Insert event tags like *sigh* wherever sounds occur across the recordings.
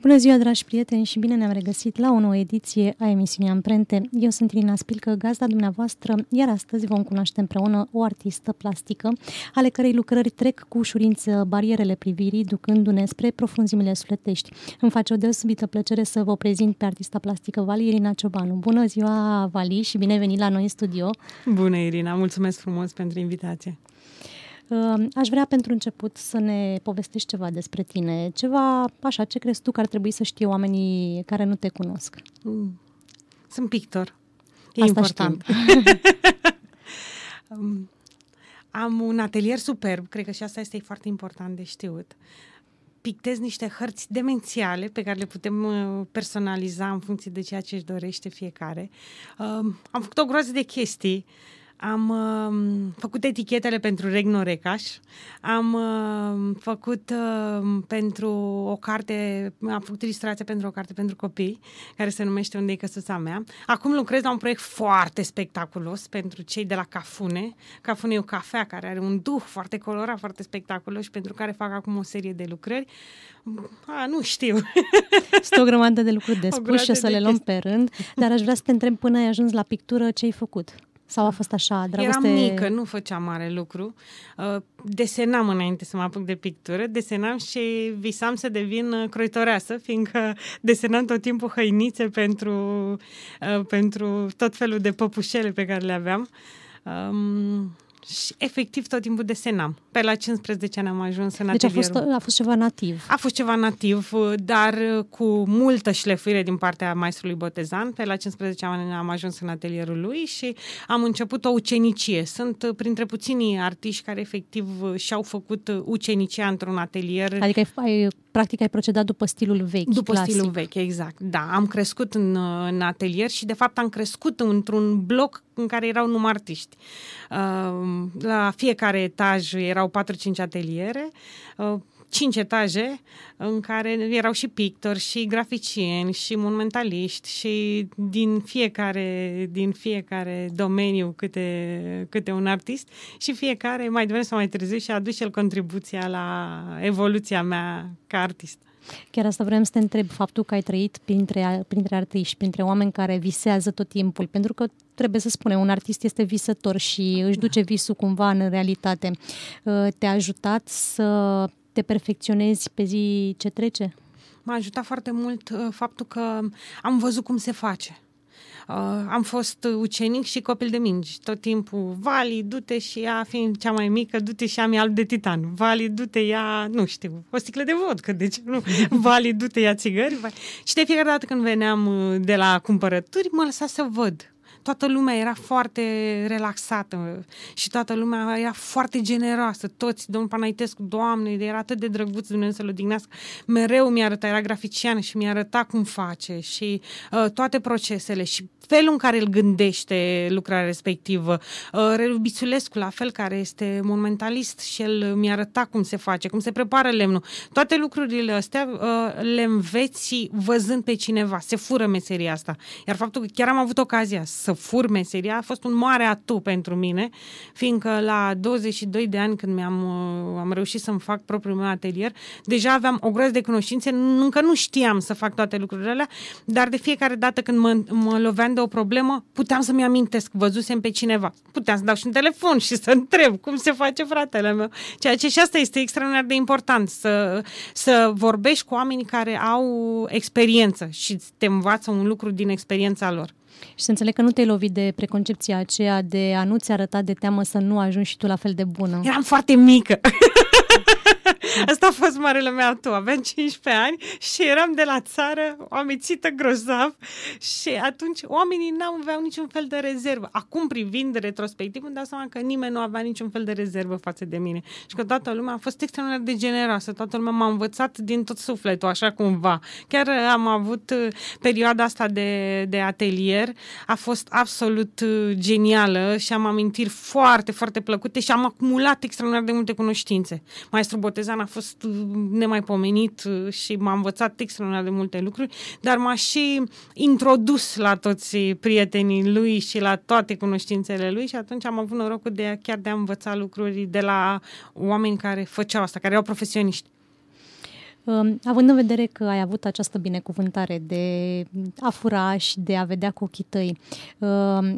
Bună ziua, dragi prieteni, și bine ne-am regăsit la o nouă ediție a emisiunii Amprente. Eu sunt Irina Spilcă, gazda dumneavoastră, iar astăzi vom cunoaște împreună o artistă plastică, ale cărei lucrări trec cu ușurință barierele privirii, ducându-ne spre profunzimile sufletești. Îmi face o deosebită plăcere să vă prezint pe artista plastică Vali Irina Ciobanu. Bună ziua, Vali, și bine venit la noi în studio! Bună, Irina! Mulțumesc frumos pentru invitație! Aș vrea pentru început să ne povestești ceva despre tine, ceva așa, ce crezi tu că ar trebui să știe oamenii care nu te cunosc? Mm. Sunt pictor. E Asta important. *laughs* Um, am un atelier superb, cred că și asta este foarte important de știut. Pictez niște hărți demențiale pe care le putem uh, personaliza în funcție de ceea ce își dorește fiecare. Um, am făcut o groază de chestii am uh, făcut etichetele pentru Regno Recaș, am uh, făcut uh, pentru o carte, am făcut ilustrația pentru o carte pentru copii, care se numește Unde e căsuța mea. Acum lucrez la un proiect foarte spectaculos pentru cei de la Cafune. Cafune e o cafea care are un duh foarte colorat, foarte spectaculos și pentru care fac acum o serie de lucrări. A, nu știu. Este *laughs* o grămadă de lucruri de spus și o să de le luăm chestii. pe rând, dar aș vrea să te întreb până ai ajuns la pictură ce ai făcut. Sau a fost așa, dragoste? Eram mică, nu făceam mare lucru. Uh, desenam înainte să mă apuc de pictură, desenam și visam să devin uh, croitoreasă, fiindcă desenam tot timpul hăinițe pentru, uh, pentru tot felul de păpușele pe care le aveam. Um, și efectiv tot timpul desenam. Pe la 15 ani am ajuns în deci atelierul. Deci a fost, a fost ceva nativ. A fost ceva nativ, uh, dar uh, cu multă șlefuire din partea maestrului Botezan. Pe la 15 ani am ajuns în atelierul lui și am început o ucenicie. Sunt uh, printre puținii artiști care efectiv și-au făcut ucenicia într-un atelier. Adică ai practic ai procedat după stilul vechi. După clasic. stilul vechi, exact. Da, am crescut în, în atelier și de fapt am crescut într-un bloc în care erau numai artiști. Uh, la fiecare etaj erau 4-5 ateliere. Uh, cinci etaje în care erau și pictori și graficieni și monumentaliști și din fiecare, din fiecare domeniu câte, câte un artist și fiecare mai devreme sau mai târziu și aduce el contribuția la evoluția mea ca artist. Chiar asta vreau să te întreb, faptul că ai trăit printre, printre artiști, printre oameni care visează tot timpul, pentru că trebuie să spunem, un artist este visător și își duce da. visul cumva în realitate. Te-a ajutat să te perfecționezi pe zi ce trece? M-a ajutat foarte mult uh, faptul că am văzut cum se face. Uh, am fost ucenic și copil de mingi. Tot timpul, Vali, du-te și ea, fiind cea mai mică, du-te și ea mi alb de titan. Vali, du-te ea, nu știu, o sticlă de vodcă, de ce nu? *laughs* Vali, du-te ea țigări. Vali. Și de fiecare dată când veneam uh, de la cumpărături, mă lăsa să văd toată lumea era foarte relaxată și toată lumea era foarte generoasă. Toți, domnul Panaitescu, doamne, era atât de drăguț, Dumnezeu să-l odihnească. Mereu mi-arăta, era grafician și mi-arăta cum face și uh, toate procesele și felul în care îl gândește lucrarea respectivă. Uh, Bițulescu, la fel, care este monumentalist și el mi-arăta cum se face, cum se prepară lemnul. Toate lucrurile astea uh, le înveți văzând pe cineva. Se fură meseria asta. Iar faptul că chiar am avut ocazia să fur meseria a fost un mare atu pentru mine, fiindcă la 22 de ani când mi-am uh, am reușit să-mi fac propriul meu atelier, deja aveam o groază de cunoștințe, încă nu știam să fac toate lucrurile alea, dar de fiecare dată când mă, mă loveam de o problemă, puteam să-mi amintesc, văzusem pe cineva. Puteam să dau și un telefon și să întreb cum se face fratele meu. Ceea ce și asta este extraordinar de important, să, să vorbești cu oamenii care au experiență și te învață un lucru din experiența lor. Și să înțeleg că nu te-ai lovit de preconcepția aceea de a nu-ți arăta de teamă să nu ajungi și tu la fel de bună. Eram foarte mică. *laughs* *laughs* Asta a fost marele meu tu. Aveam 15 ani și eram de la țară, o amețită grozav și atunci oamenii nu aveau niciun fel de rezervă. Acum, privind retrospectiv, îmi dau seama că nimeni nu avea niciun fel de rezervă față de mine și că toată lumea a fost extraordinar de generoasă, toată lumea m-a învățat din tot sufletul, așa cumva. Chiar am avut uh, perioada asta de, de atelier, a fost absolut uh, genială și am amintiri foarte, foarte plăcute și am acumulat extraordinar de multe cunoștințe. Maestru Botez Partezan a fost nemaipomenit uh, și m-a învățat textul de multe lucruri, dar m-a și introdus la toți prietenii lui și la toate cunoștințele lui și atunci am avut norocul de a, chiar de a învăța lucruri de la oameni care făceau asta, care erau profesioniști. Având în vedere că ai avut această binecuvântare de a fura și de a vedea cu ochii tăi,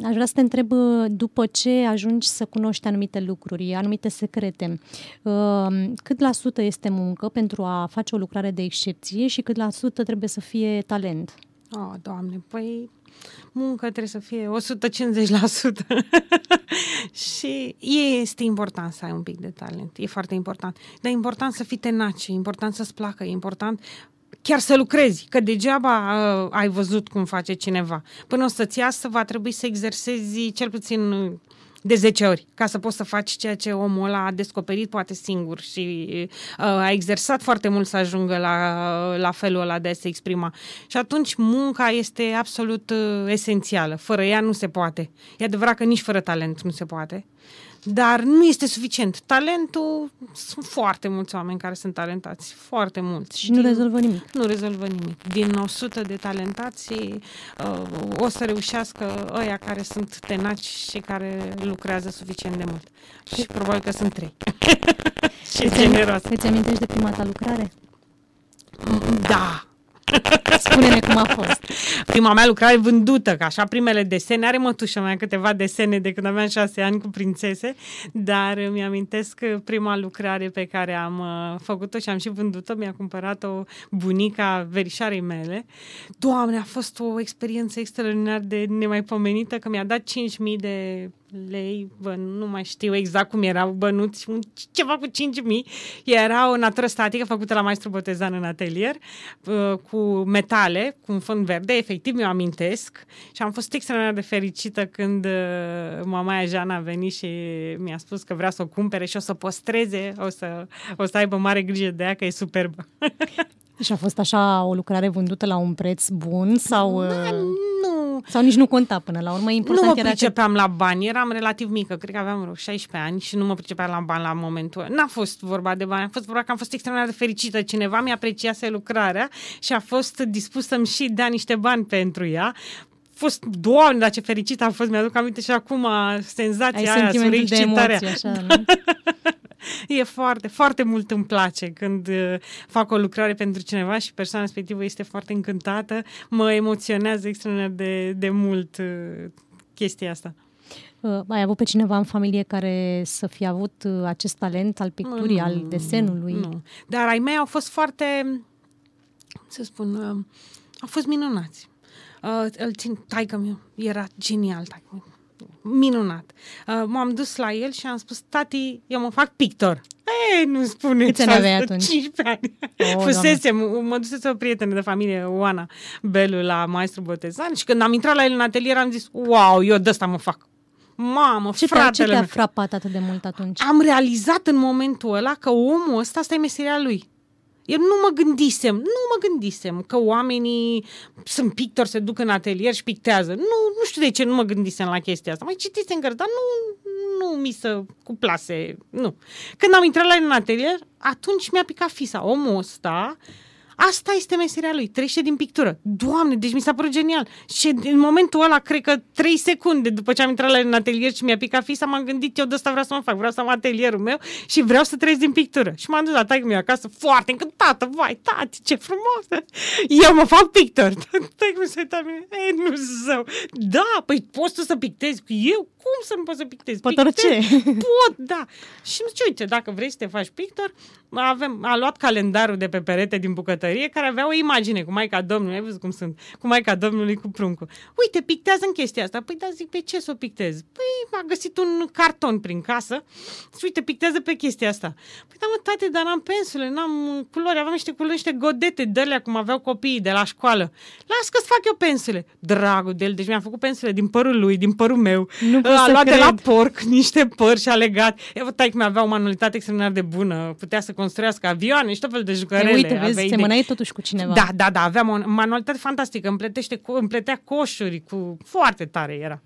aș vrea să te întreb după ce ajungi să cunoști anumite lucruri, anumite secrete, cât la sută este muncă pentru a face o lucrare de excepție și cât la sută trebuie să fie talent? Oh, Doamne, păi muncă trebuie să fie 150%. *laughs* și este important să ai un pic de talent, e foarte important. Dar e important să fii tenace, e important să-ți placă, e important chiar să lucrezi, că degeaba uh, ai văzut cum face cineva. Până o să-ți iasă, va trebui să exersezi cel puțin uh, de 10 ori ca să poți să faci ceea ce omul ăla a descoperit poate singur și uh, a exersat foarte mult să ajungă la, uh, la felul ăla de a se exprima. Și atunci munca este absolut uh, esențială. Fără ea nu se poate. E adevărat că nici fără talent nu se poate. Uh, dar nu este suficient. Talentul, sunt foarte mulți oameni care sunt talentați, foarte mulți. Și nu din, rezolvă nimic. Nu rezolvă nimic. Din 100 de talentați uh, o să reușească ăia care sunt tenaci și care lucrează suficient de mult. Și probabil că sunt trei. *laughs* și generos. Îți amintești de prima ta lucrare? Da, Spune-ne cum a fost. Prima mea lucrare vândută, ca așa primele desene. Are mătușa mea câteva desene de când aveam șase ani cu prințese, dar îmi amintesc prima lucrare pe care am uh, făcut-o și am și vândut-o. Mi-a cumpărat-o bunica verișarei mele. Doamne, a fost o experiență extraordinar de nemaipomenită că mi-a dat 5.000 de lei, bă, nu mai știu exact cum erau bănuți, un, ceva cu 5.000. Era o natură statică făcută la maestru botezan în atelier, cu metale, cu un fond verde, efectiv mi-o amintesc și am fost extrem de fericită când mamaia Jana a venit și mi-a spus că vrea să o cumpere și o să postreze, o să, o să aibă mare grijă de ea că e superbă. *laughs* Și a fost așa o lucrare vândută la un preț bun sau... Da, uh, nu. Sau nici nu conta până la urmă, important Nu mă era pricepeam că... la bani, eram relativ mică, cred că aveam vreo 16 ani și nu mă pricepeam la bani la momentul ăla. N-a fost vorba de bani, a fost vorba că am fost extrem de fericită. Cineva mi-a apreciat lucrarea și a fost dispus să-mi și dea niște bani pentru ea fost, doamne, dar ce fericit am fost, mi-aduc aminte și acum senzația Ai aia, sentimentul de emoție, așa, da. *laughs* e foarte, foarte mult îmi place când uh, fac o lucrare pentru cineva și persoana respectivă este foarte încântată. Mă emoționează extraordinar de, de mult uh, chestia asta. Uh, ai avut pe cineva în familie care să fi avut uh, acest talent al picturii, nu, mm, al desenului? Nu. Dar ai mei au fost foarte, să spun, uh, au fost minunați. Uh, îl țin, taică meu era genial, taică minunat. Uh, m-am dus la el și am spus, tati, eu mă fac pictor. Ei, nu spune Câți ani aveai atunci? 15 ani. Oh, Fusese, mă, mă dusese o prietenă de familie, Oana Belu, la maestru botezan și când am intrat la el în atelier am zis, wow, eu de asta mă fac. Mamă, ce fratele ce te-a frapat atât de mult atunci? Am realizat în momentul ăla că omul ăsta, asta e meseria lui. Eu nu mă gândisem, nu mă gândisem că oamenii sunt pictori, se duc în atelier și pictează. Nu, nu știu de ce nu mă gândisem la chestia asta. Mai citisem cărți, dar nu, nu mi se cuplase, nu. Când am intrat la el în atelier, atunci mi-a picat fisa. Omul ăsta Asta este meseria lui, trece din pictură. Doamne, deci mi s-a părut genial. Și în momentul ăla, cred că trei secunde după ce am intrat la în atelier și mi-a picat fisa, m-am gândit eu de asta vreau să mă fac, vreau să am atelierul meu și vreau să trăiesc din pictură. Și m-am dus la taică meu acasă foarte încântată, vai, tati, ce frumos! Eu mă fac pictor. *laughs* Taică mi se Ei mine, nu zău. Da, păi poți tu să pictezi cu eu? Cum să nu pot să pictez? Pot orice. Pot, da. Și nu știu, uite, dacă vrei să te faci pictor, avem, a luat calendarul de pe perete din bucătărie care avea o imagine cu Maica Domnului, ai văzut cum sunt, cu Maica Domnului cu pruncul. Uite, pictează în chestia asta. Păi da, zic, pe ce să o pictez? Păi a găsit un carton prin casă și uite, pictează pe chestia asta. Păi da, mă, tate, dar n-am pensule, n-am culori, aveam niște culori, niște godete de alea cum aveau copiii de la școală. Las că-ți fac eu pensule. Dragul de el, deci mi-am făcut pensule din părul lui, din părul meu. Nu a luat cred. de la porc *laughs* niște păr și a legat. Eu, tai mi avea o manualitate extraordinar de bună, putea să construiască avioane și tot fel de jucărele. uite, vezi, se semănai totuși cu cineva. Da, da, da, aveam o manualitate fantastică, împletește, împletea coșuri, cu foarte tare era.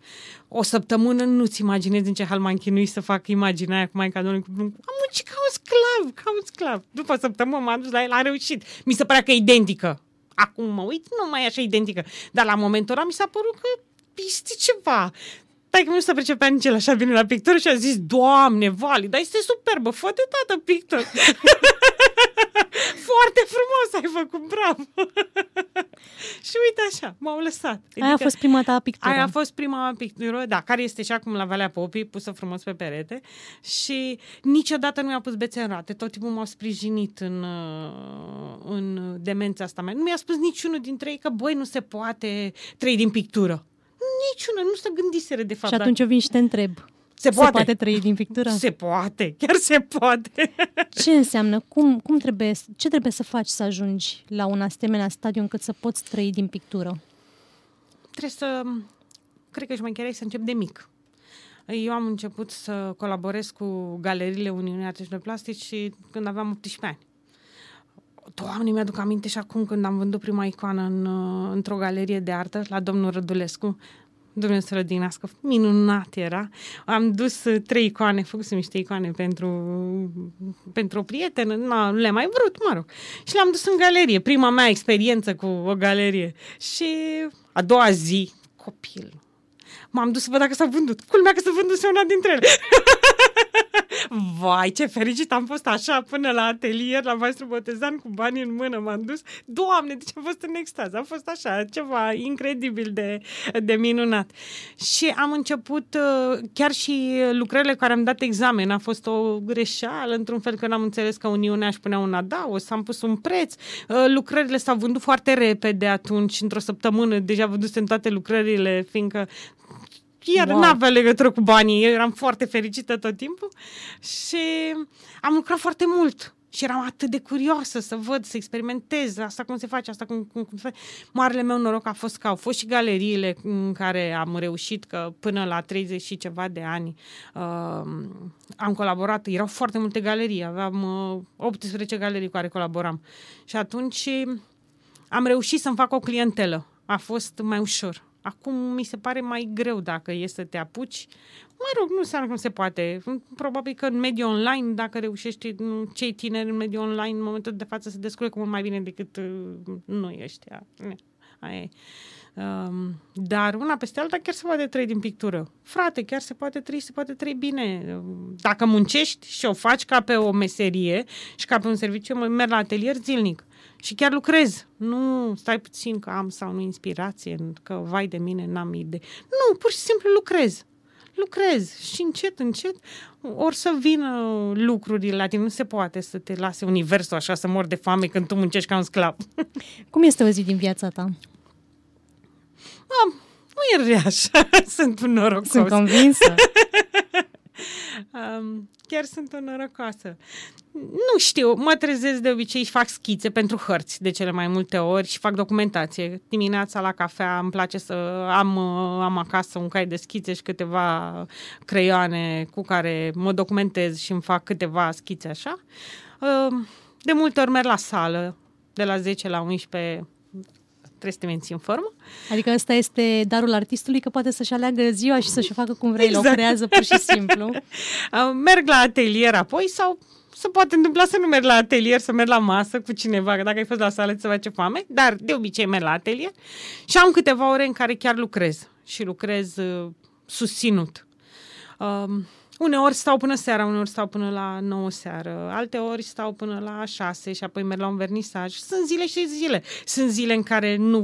O săptămână nu-ți imaginezi în ce hal m-am chinuit să fac imaginea aia cu Maica Domnului. Cu... Am muncit ca un sclav, ca un sclav. După săptămână m-am dus la el, a reușit. Mi se părea că e identică. Acum mă uit, nu mai e așa identică. Dar la momentul ăla mi s-a părut că este ceva. Dai că nu se pricepea nici el așa bine la pictură și a zis, Doamne, Vali, dar este superbă, fă de toată pictură. *laughs* Foarte frumos ai făcut, bravo! *laughs* și uite așa, m-au lăsat. Adică, aia a fost adică prima ta pictură. Aia a fost prima pictură, da, care este și acum la Valea Popii, pusă frumos pe perete. Și niciodată nu mi-a pus bețe în rate, tot timpul m-au sprijinit în, uh, în demența asta mea. Nu mi-a spus niciunul dintre ei că, băi, nu se poate trăi din pictură. Niciuna, nu se gândiseră de fapt. Și atunci eu vin și te întreb. Se poate. se poate trăi din pictură? Se poate, chiar se poate. *laughs* Ce înseamnă? Cum, cum trebuie, ce trebuie să faci să ajungi la un asemenea stadiu încât să poți trăi din pictură? Trebuie să... Cred că mai chiar să încep de mic. Eu am început să colaborez cu galeriile Uniunii de Plastici și când aveam 18 ani. Doamne, mi-aduc aminte și acum când am vândut prima icoană în, uh, într-o galerie de artă la domnul Rădulescu. Dumnezeu să rădinească, minunat era. Am dus uh, trei icoane, făcusem niște icoane pentru, pentru o prietenă, nu le mai vrut, mă rog. Și le-am dus în galerie, prima mea experiență cu o galerie. Și a doua zi, copil, m-am dus să văd dacă s-a vândut. Culmea că s-a vândut una dintre ele. *laughs* Vai, ce fericit am fost așa până la atelier, la maestru Botezan, cu bani în mână m-am dus. Doamne, deci am fost în extaz, a fost așa, ceva incredibil de, de minunat. Și am început, uh, chiar și lucrările care am dat examen, a fost o greșeală, într-un fel că n-am înțeles că Uniunea își punea un adaos, am pus un preț, uh, lucrările s-au vândut foarte repede atunci, într-o săptămână, deja vădusem toate lucrările, fiindcă iar wow. n-avea legătură cu banii, eu eram foarte fericită tot timpul și am lucrat foarte mult. Și eram atât de curioasă să văd, să experimentez asta cum se face, asta cum, cum, cum se face. Marele meu noroc a fost că au fost și galeriile în care am reușit că până la 30 și ceva de ani uh, am colaborat. Erau foarte multe galerii, aveam uh, 18 galerii cu care colaboram. Și atunci am reușit să-mi fac o clientelă. A fost mai ușor. Acum mi se pare mai greu dacă e să te apuci. Mă rog, nu înseamnă cum se poate. Probabil că în mediul online, dacă reușești, cei tineri în mediul online, în momentul de față, se descurcă mult mai bine decât uh, noi ăștia. Aia Um, dar una peste alta chiar se poate trăi din pictură. Frate, chiar se poate trăi, se poate trăi bine. Dacă muncești și o faci ca pe o meserie și ca pe un serviciu, merg la atelier zilnic și chiar lucrez. Nu stai puțin că am sau nu inspirație, că vai de mine, n-am idee. Nu, pur și simplu lucrez. Lucrez și încet, încet, ori să vină lucrurile la tine. Nu se poate să te lase universul așa să mor de foame când tu muncești ca un sclav. *laughs* Cum este o zi din viața ta? Am, nu e rea așa, *laughs* sunt un norocos. Sunt convinsă. *laughs* chiar sunt o norocoasă nu știu, mă trezesc de obicei și fac schițe pentru hărți de cele mai multe ori și fac documentație. Dimineața la cafea îmi place să am, uh, am acasă un cai de schițe și câteva creioane cu care mă documentez și îmi fac câteva schițe așa. Uh, de multe ori merg la sală, de la 10 la 11 trebuie să te menții în formă. Adică asta este darul artistului că poate să-și aleagă ziua și să-și facă cum vrei, exact. lucrează pur și simplu. *laughs* Uh, merg la atelier apoi sau se poate întâmpla să nu merg la atelier, să merg la masă cu cineva, că dacă ai fost la sală să face foame, dar de obicei merg la atelier și am câteva ore în care chiar lucrez și lucrez uh, susținut. Uh, Uneori stau până seara, uneori stau până la 9 seară, alte ori stau până la 6 și apoi merg la un vernisaj. Sunt zile și zile. Sunt zile în care, nu,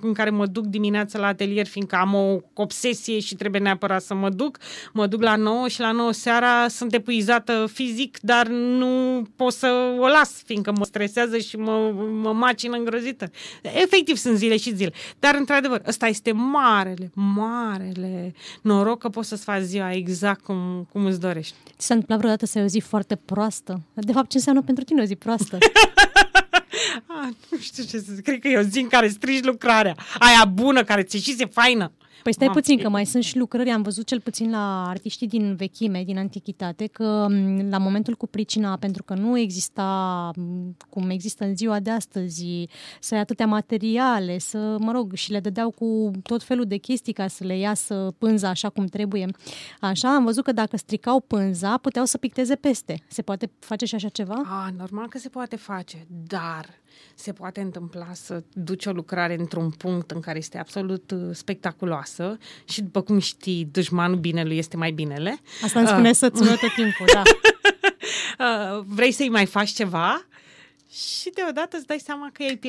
în care mă duc dimineața la atelier, fiindcă am o obsesie și trebuie neapărat să mă duc. Mă duc la 9 și la 9 seara sunt epuizată fizic, dar nu pot să o las, fiindcă mă stresează și mă, mă macină îngrozită. Efectiv sunt zile și zile. Dar, într-adevăr, ăsta este marele, marele noroc că poți să-ți faci ziua exact cum, cum cum îți dorești. Ți s-a întâmplat vreodată să ai o zi foarte proastă? De fapt, ce înseamnă pentru tine o zi proastă? A, *laughs* ah, nu știu ce să zic. Cred că e o zi în care strigi lucrarea. Aia bună, care ți se faină. Păi stai Mam, puțin, că mai sunt și lucrări. Am văzut cel puțin la artiștii din vechime, din antichitate, că mm, la momentul cu pricina, pentru că nu exista, mm, cum există în ziua de astăzi, să ai atâtea materiale, să, mă rog, și le dădeau cu tot felul de chestii ca să le iasă pânza așa cum trebuie. Așa, am văzut că dacă stricau pânza, puteau să picteze peste. Se poate face și așa ceva? A, normal că se poate face, dar se poate întâmpla să duci o lucrare într-un punct în care este absolut uh, spectaculoasă și, după cum știi, dușmanul binelui este mai binele. Asta îmi spune uh. să-ți tot timpul, da. *laughs* Uh, vrei să-i mai faci ceva și deodată îți dai seama că ai, pe,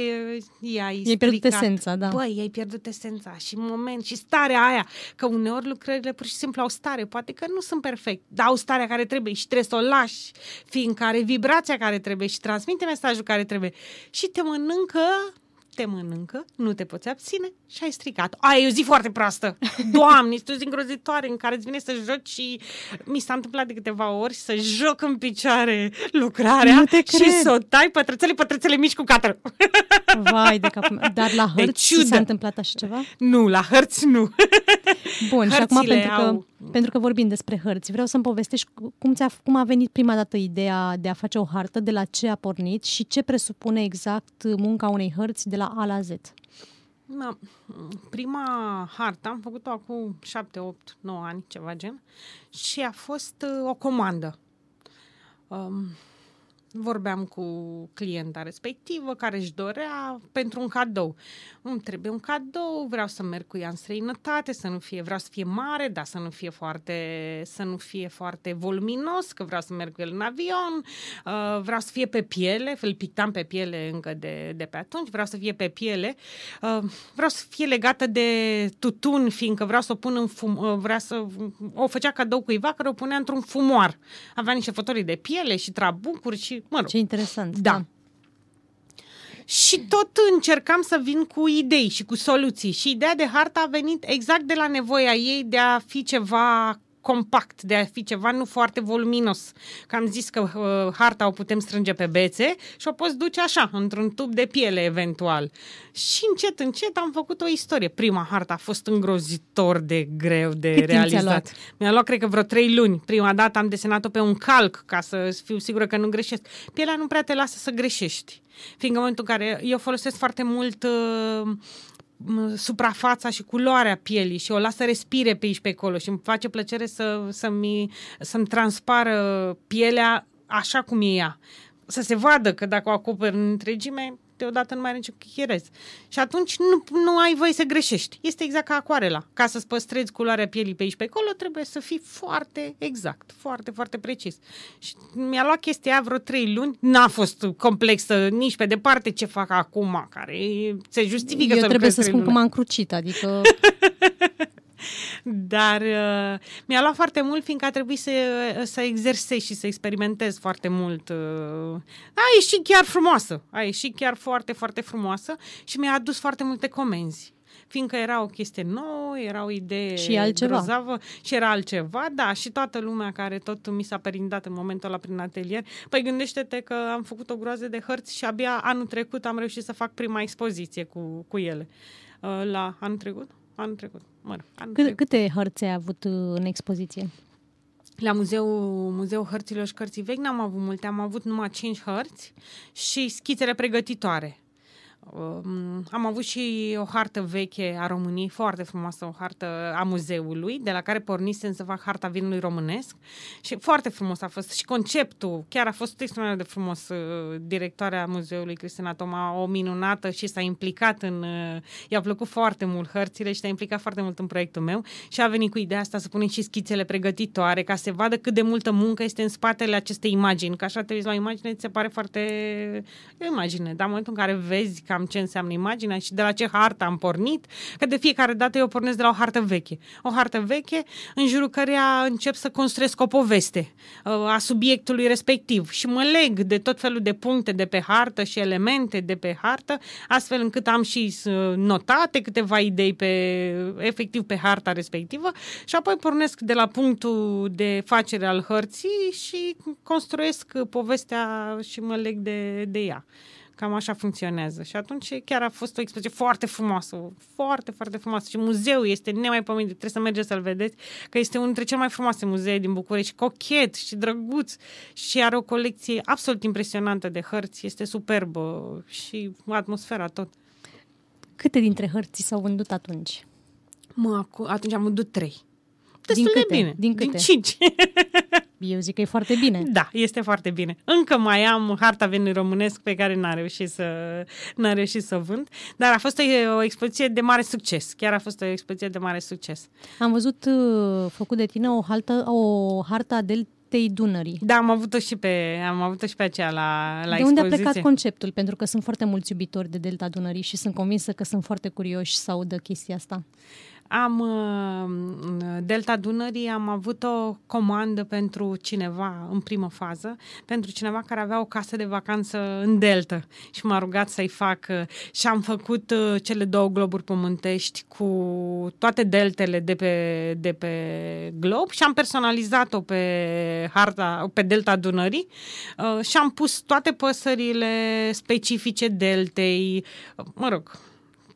i-ai ai pierdut esența, da. Băi, ai pierdut esența și moment și starea aia. Că uneori lucrările pur și simplu au stare. Poate că nu sunt perfect, dar au starea care trebuie și trebuie să o lași, fiindcă are vibrația care trebuie și transmite mesajul care trebuie. Și te mănâncă, te mănâncă, nu te poți abține și ai stricat. Ai, e o zi foarte proastă. Doamne, este o zi îngrozitoare în care îți vine să joci și mi s-a întâmplat de câteva ori să joc în picioare lucrarea și să o tai pătrățele, pătrățele mici cu catră. Vai de cap. Dar la hărți s-a întâmplat așa ceva? Nu, la hărți nu. Bun, Hărțile și acum pentru că, au... pentru că vorbim despre hărți, vreau să-mi povestești cum, ți-a, cum a venit prima dată ideea de a face o hartă, de la ce a pornit și ce presupune exact munca unei hărți de la A la Z. Da. Prima hartă am făcut-o acum 7, 8, 9 ani, ceva gen, și a fost uh, o comandă. Um, Vorbeam cu clienta respectivă care își dorea pentru un cadou. Îmi trebuie un cadou, vreau să merg cu ea în străinătate, să nu fie, vreau să fie mare, dar să nu fie foarte, să nu fie foarte voluminos, că vreau să merg cu el în avion, uh, vreau să fie pe piele, îl pictam pe piele încă de, de pe atunci, vreau să fie pe piele, uh, vreau să fie legată de tutun, fiindcă vreau să o pun în fum, uh, vreau să o făcea cadou cuiva care o punea într-un fumoar. Avea niște fotorii de piele și trabucuri și mă rog. Ce interesant. Da. da. Și tot încercam să vin cu idei și cu soluții. Și ideea de hartă a venit exact de la nevoia ei de a fi ceva compact, de a fi ceva nu foarte voluminos. Că am zis că uh, harta o putem strânge pe bețe și o poți duce așa, într-un tub de piele eventual. Și încet, încet am făcut o istorie. Prima harta a fost îngrozitor de greu de Cât realizat. Luat? Mi-a luat, cred că, vreo trei luni. Prima dată am desenat-o pe un calc, ca să fiu sigură că nu greșesc. Pielea nu prea te lasă să greșești. Fiindcă în momentul în care eu folosesc foarte mult uh, suprafața și culoarea pielii și o las să respire pe aici pe acolo și îmi face plăcere să, să-mi, să-mi transpară pielea așa cum e ea. Să se vadă că dacă o acoperi în întregime, deodată nu mai are nicio chirez. Și atunci nu, nu ai voie să greșești. Este exact ca acuarela, Ca să-ți păstrezi culoarea pielii pe aici pe acolo, trebuie să fii foarte exact, foarte, foarte precis. Și mi-a luat chestia vreo trei luni. N-a fost complexă nici pe departe ce fac acum, care se justifică. Eu trebuie să spun că m-am crucit, adică *laughs* Dar uh, mi-a luat foarte mult, fiindcă a trebuit să, uh, să exersez și să experimentez foarte mult. Uh, a ieșit chiar frumoasă, a ieșit chiar foarte, foarte frumoasă și mi-a adus foarte multe comenzi fiindcă era o chestie nouă, era o idee și altceva. grozavă și era altceva, da, și toată lumea care tot mi s-a perindat în momentul ăla prin atelier. Păi gândește-te că am făcut o groază de hărți și abia anul trecut am reușit să fac prima expoziție cu, cu ele. Uh, la anul trecut? anul trecut. Mă rog, anul Câte, trecut. câte hărți ai avut uh, în expoziție? La Muzeul, Muzeul Hărților și Cărții Vechi n-am avut multe, am avut numai 5 hărți și schițele pregătitoare. Um, am avut și o hartă veche a României, foarte frumoasă, o hartă a muzeului, de la care pornisem să fac harta vinului românesc și foarte frumos a fost și conceptul, chiar a fost extraordinar de frumos. Uh, directoarea muzeului, Cristina Toma, o minunată și s-a implicat în... Uh, i-a plăcut foarte mult hărțile și s-a implicat foarte mult în proiectul meu și a venit cu ideea asta să punem și schițele pregătitoare ca să se vadă cât de multă muncă este în spatele acestei imagini, că așa te uiți la imagine, ți se pare foarte imagine, dar în momentul în care vezi cam ce înseamnă imaginea și de la ce hartă am pornit, că de fiecare dată eu pornesc de la o hartă veche. O hartă veche în jurul căreia încep să construiesc o poveste uh, a subiectului respectiv și mă leg de tot felul de puncte de pe hartă și elemente de pe hartă, astfel încât am și uh, notate câteva idei pe, efectiv pe harta respectivă și apoi pornesc de la punctul de facere al hărții și construiesc uh, povestea și mă leg de, de ea. Cam așa funcționează. Și atunci chiar a fost o expoziție foarte frumoasă, foarte, foarte frumoasă. Și muzeul este nemaipomenit, trebuie să mergeți să-l vedeți, că este unul dintre cele mai frumoase muzee din București, cochet și drăguț și are o colecție absolut impresionantă de hărți, este superbă și atmosfera tot. Câte dintre hărți s-au vândut atunci? Mă, atunci am vândut trei. Destul din câte? de bine. Din câte? Din cinci. *laughs* eu zic că e foarte bine. Da, este foarte bine. Încă mai am harta venii românesc pe care n a reușit să, n a reușit să vând, dar a fost o, o expoziție de mare succes. Chiar a fost o expoziție de mare succes. Am văzut uh, făcut de tine o, haltă, o harta del Dunării. Da, am avut-o și pe, am avut-o și pe aceea la, la De expoziție. unde a plecat conceptul? Pentru că sunt foarte mulți iubitori de delta Dunării și sunt convinsă că sunt foarte curioși să audă chestia asta. Uh, am uh, Delta Dunării, am avut o comandă pentru cineva în primă fază, pentru cineva care avea o casă de vacanță în Delta și m-a rugat să-i fac uh, și am făcut uh, cele două globuri pământești cu toate deltele de pe, de pe glob și am personalizat-o pe harta, pe Delta Dunării și am pus toate păsările specifice deltei, mă rog,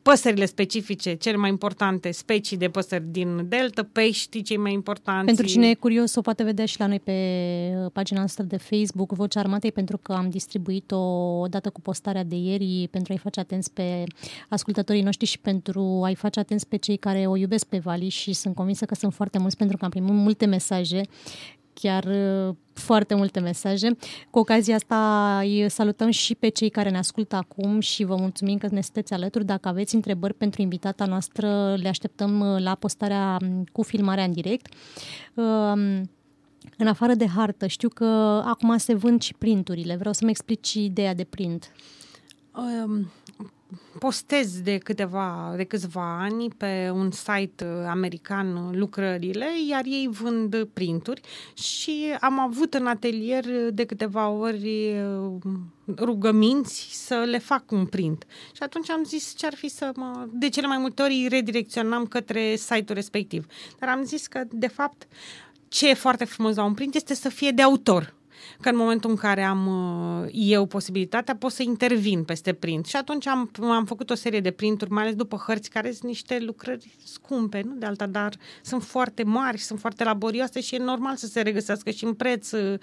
păsările specifice, cele mai importante specii de păsări din delta, pești cei mai importanti. Pentru cine e curios, o poate vedea și la noi pe uh, pagina noastră de Facebook, Vocea Armatei, pentru că am distribuit-o odată cu postarea de ieri pentru a-i face atenți pe ascultătorii noștri și pentru a-i face atenți pe cei care o iubesc pe Vali și sunt convinsă că sunt foarte mulți pentru că am primit multe mesaje chiar uh, foarte multe mesaje. Cu ocazia asta îi salutăm și pe cei care ne ascultă acum și vă mulțumim că ne sunteți alături. Dacă aveți întrebări pentru invitata noastră, le așteptăm uh, la postarea um, cu filmarea în direct. Um, în afară de hartă, știu că acum se vând și printurile. Vreau să-mi explici ideea de print. Um postez de, câteva, de câțiva ani pe un site uh, american uh, lucrările, iar ei vând printuri și am avut în atelier uh, de câteva ori rugăminți să le fac un print. Și atunci am zis ce ar fi să mă... De cele mai multe ori îi redirecționam către site-ul respectiv. Dar am zis că, de fapt, ce e foarte frumos la un print este să fie de autor că în momentul în care am uh, eu posibilitatea pot să intervin peste print. Și atunci am, am făcut o serie de printuri, mai ales după hărți, care sunt niște lucrări scumpe, nu de alta, dar sunt foarte mari, sunt foarte laborioase și e normal să se regăsească și în preț uh,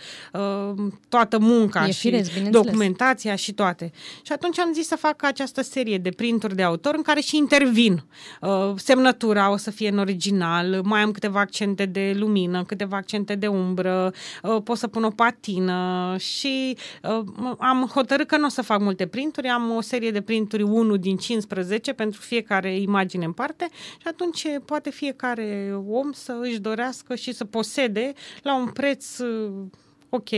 toată munca e și firesc, documentația și toate. Și atunci am zis să fac această serie de printuri de autor în care și intervin. Uh, semnătura o să fie în original, mai am câteva accente de lumină, câteva accente de umbră, pot să pun o pat latină și uh, am hotărât că nu o să fac multe printuri, am o serie de printuri 1 din 15 pentru fiecare imagine în parte și atunci poate fiecare om să își dorească și să posede la un preț uh, ok,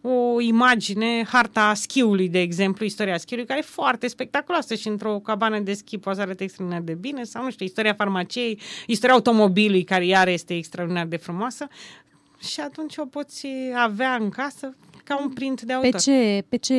o imagine, harta schiului, de exemplu, istoria schiului, care e foarte spectaculoasă și într-o cabană de schi poate să arate extraordinar de bine, sau nu știu, istoria farmaciei, istoria automobilului, care iar este extraordinar de frumoasă și atunci o poți avea în casă ca un print de autor. Pe ce, pe ce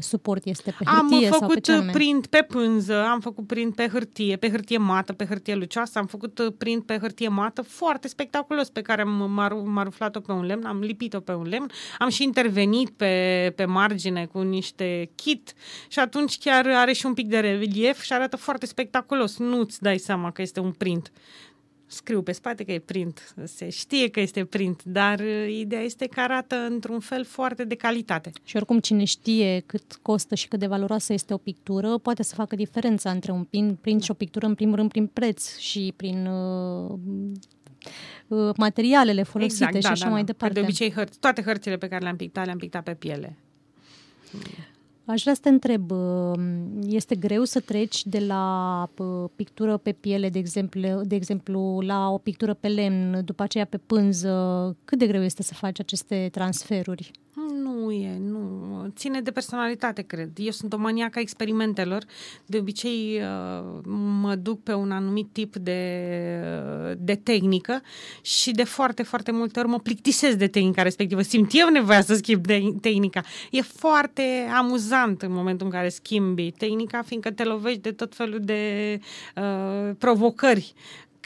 suport este? Pe hârtie Am făcut sau pe ce print pe pânză, am făcut print pe hârtie, pe hârtie mată, pe hârtie lucioasă, am făcut uh, print pe hârtie mată foarte spectaculos pe care am maruflat-o pe un lemn, am lipit-o pe un lemn, am și intervenit pe, pe margine cu niște kit și atunci chiar are și un pic de relief și arată foarte spectaculos. Nu-ți dai seama că este un print scriu pe spate că e print, se știe că este print, dar uh, ideea este că arată într-un fel foarte de calitate. Și oricum cine știe cât costă și cât de valoroasă este o pictură, poate să facă diferența între un print și o pictură, în primul rând, prin preț și prin uh, uh, materialele folosite exact, da, și așa da, mai da. departe. De obicei, hărți, toate hărțile pe care le-am pictat, le-am pictat pe piele. Aș vrea să te întreb, uh, este greu să treci de la uh, pictură pe piele, de exemplu, de exemplu, la o pictură pe lemn, după aceea pe pânză? Cât de greu este să faci aceste transferuri? Nu e, nu. Ține de personalitate, cred. Eu sunt o maniacă a experimentelor. De obicei uh, mă duc pe un anumit tip de, de tehnică și de foarte, foarte multe ori mă plictisesc de tehnica respectivă. Simt eu nevoia să schimb de tehnica. E foarte amuzant în momentul în care schimbi tehnica, fiindcă te lovești de tot felul de uh, provocări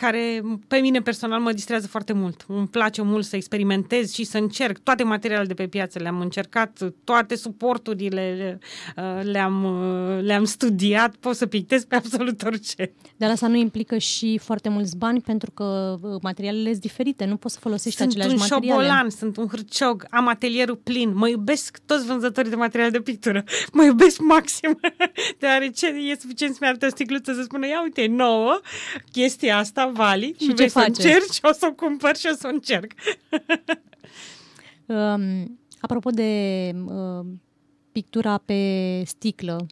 care pe mine personal mă distrează foarte mult. Îmi place mult să experimentez și să încerc. Toate materialele de pe piață le-am încercat, toate suporturile uh, le-am, uh, le-am studiat, pot să pictez pe absolut orice. Dar asta nu implică și foarte mulți bani pentru că uh, materialele sunt diferite, nu poți să folosești sunt aceleași materiale. Sunt un șobolan, sunt un hârciog, am atelierul plin, mă iubesc toți vânzătorii de materiale de pictură, *laughs* mă iubesc maxim, *laughs* deoarece e suficient să-mi arate o sticluță să spună, ia uite, nouă chestia asta, Vali și ce să și o să o cumpăr și o să o încerc. *laughs* um, apropo de uh, pictura pe sticlă,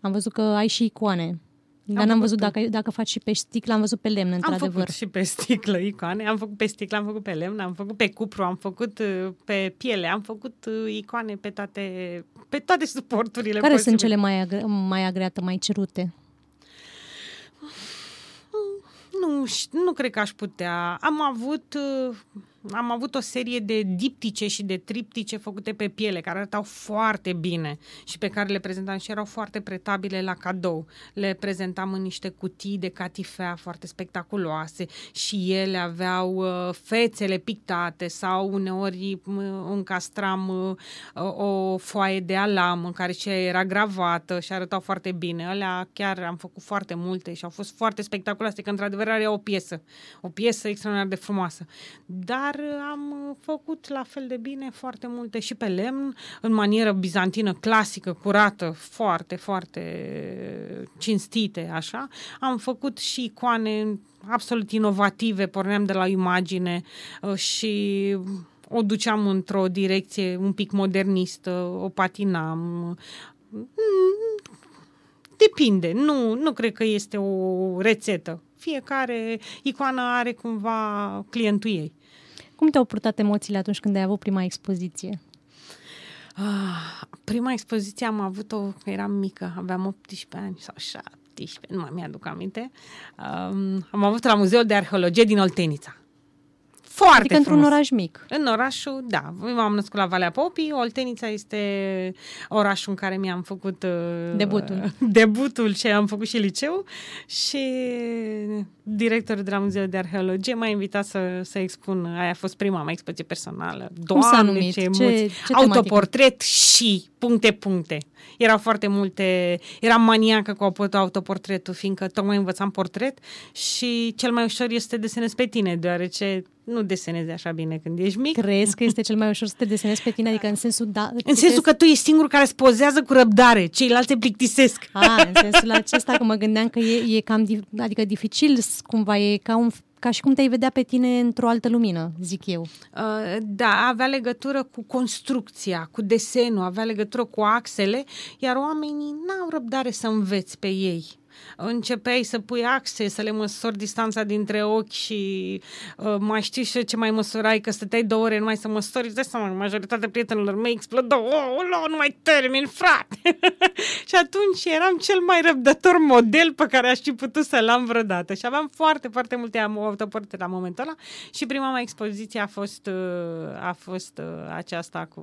am văzut că ai și icoane. Dar am n-am văzut dacă, dacă faci și pe sticlă, am văzut pe lemn, într-adevăr. Am făcut și pe sticlă icoane, am făcut pe sticlă, am făcut pe lemn, am făcut pe cupru, am făcut uh, pe piele, am făcut uh, icoane pe toate, pe toate suporturile Care posibil. sunt cele mai, agre- mai agreate, mai cerute? nu, nu cred că aș putea. Am avut uh, am avut o serie de diptice și de triptice făcute pe piele, care arătau foarte bine și pe care le prezentam și erau foarte pretabile la cadou. Le prezentam în niște cutii de catifea foarte spectaculoase și ele aveau uh, fețele pictate sau uneori încastram uh, o foaie de alam în care ce era gravată și arătau foarte bine. Alea chiar am făcut foarte multe și au fost foarte spectaculoase, că într-adevăr era o piesă, o piesă extraordinar de frumoasă. Dar dar uh, am uh, făcut la fel de bine foarte multe și pe lemn, în manieră bizantină clasică, curată, foarte, foarte cinstite, așa. Am făcut și icoane absolut inovative, porneam de la imagine uh, și o duceam într-o direcție un pic modernistă, o patinam. Mm, depinde, nu, nu cred că este o rețetă. Fiecare icoană are cumva clientul ei. Cum te-au purtat emoțiile atunci când ai avut prima expoziție? Ah, prima expoziție am avut-o când eram mică, aveam 18 ani sau 17, nu mai mi-aduc aminte. Um, am avut la Muzeul de Arheologie din Oltenița. Foarte adică frumos. într-un oraș mic. În orașul, da. M-am născut la Valea Popii, Oltenița este orașul în care mi-am făcut... Uh, debutul. *laughs* Debutul ce am făcut și liceu și directorul de la Muzeul de Arheologie m-a invitat să, să expun. Aia a fost prima mea expoziție personală. Doamne, Cum s-a numit? ce, ce, ce Autoportret și puncte, puncte. Erau foarte multe... Eram maniacă cu autoportretul, fiindcă tocmai învățam portret și cel mai ușor este desenez pe tine, deoarece nu desenezi așa bine când ești mic. Crezi că este cel mai ușor să te desenezi pe tine? Adică în sensul... Da, în sensul că tu ești singurul care spozează cu răbdare, ceilalți se plictisesc. A, în sensul acesta că mă gândeam că e, e cam adică dificil cumva, e ca un ca și cum te-ai vedea pe tine într-o altă lumină, zic eu. Da, avea legătură cu construcția, cu desenul, avea legătură cu axele, iar oamenii n-au răbdare să înveți pe ei începeai să pui axe, să le măsori distanța dintre ochi și uh, mai știi și ce mai măsurai, că stăteai două ore numai să măsori, îți dai seama, majoritatea prietenilor mei explodă, oh, olo, nu mai termin, frate! *laughs* și atunci eram cel mai răbdător model pe care aș fi putut să-l am vreodată și aveam foarte, foarte multe autoporte la momentul ăla și prima mea expoziție a fost, uh, a fost uh, aceasta cu,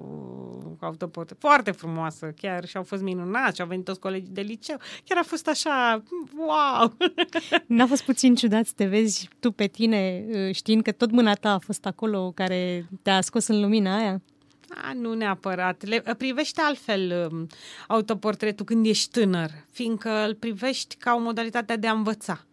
cu autoporte. Foarte frumoasă, chiar și au fost minunați, au venit toți colegii de liceu. Chiar a fost așa wow! *laughs* N-a fost puțin ciudat să te vezi tu pe tine ă, știind că tot mâna ta a fost acolo care te-a scos în lumina aia? A, nu neapărat. Le, ă, privește altfel ă, autoportretul când ești tânăr, fiindcă îl privești ca o modalitate de a învăța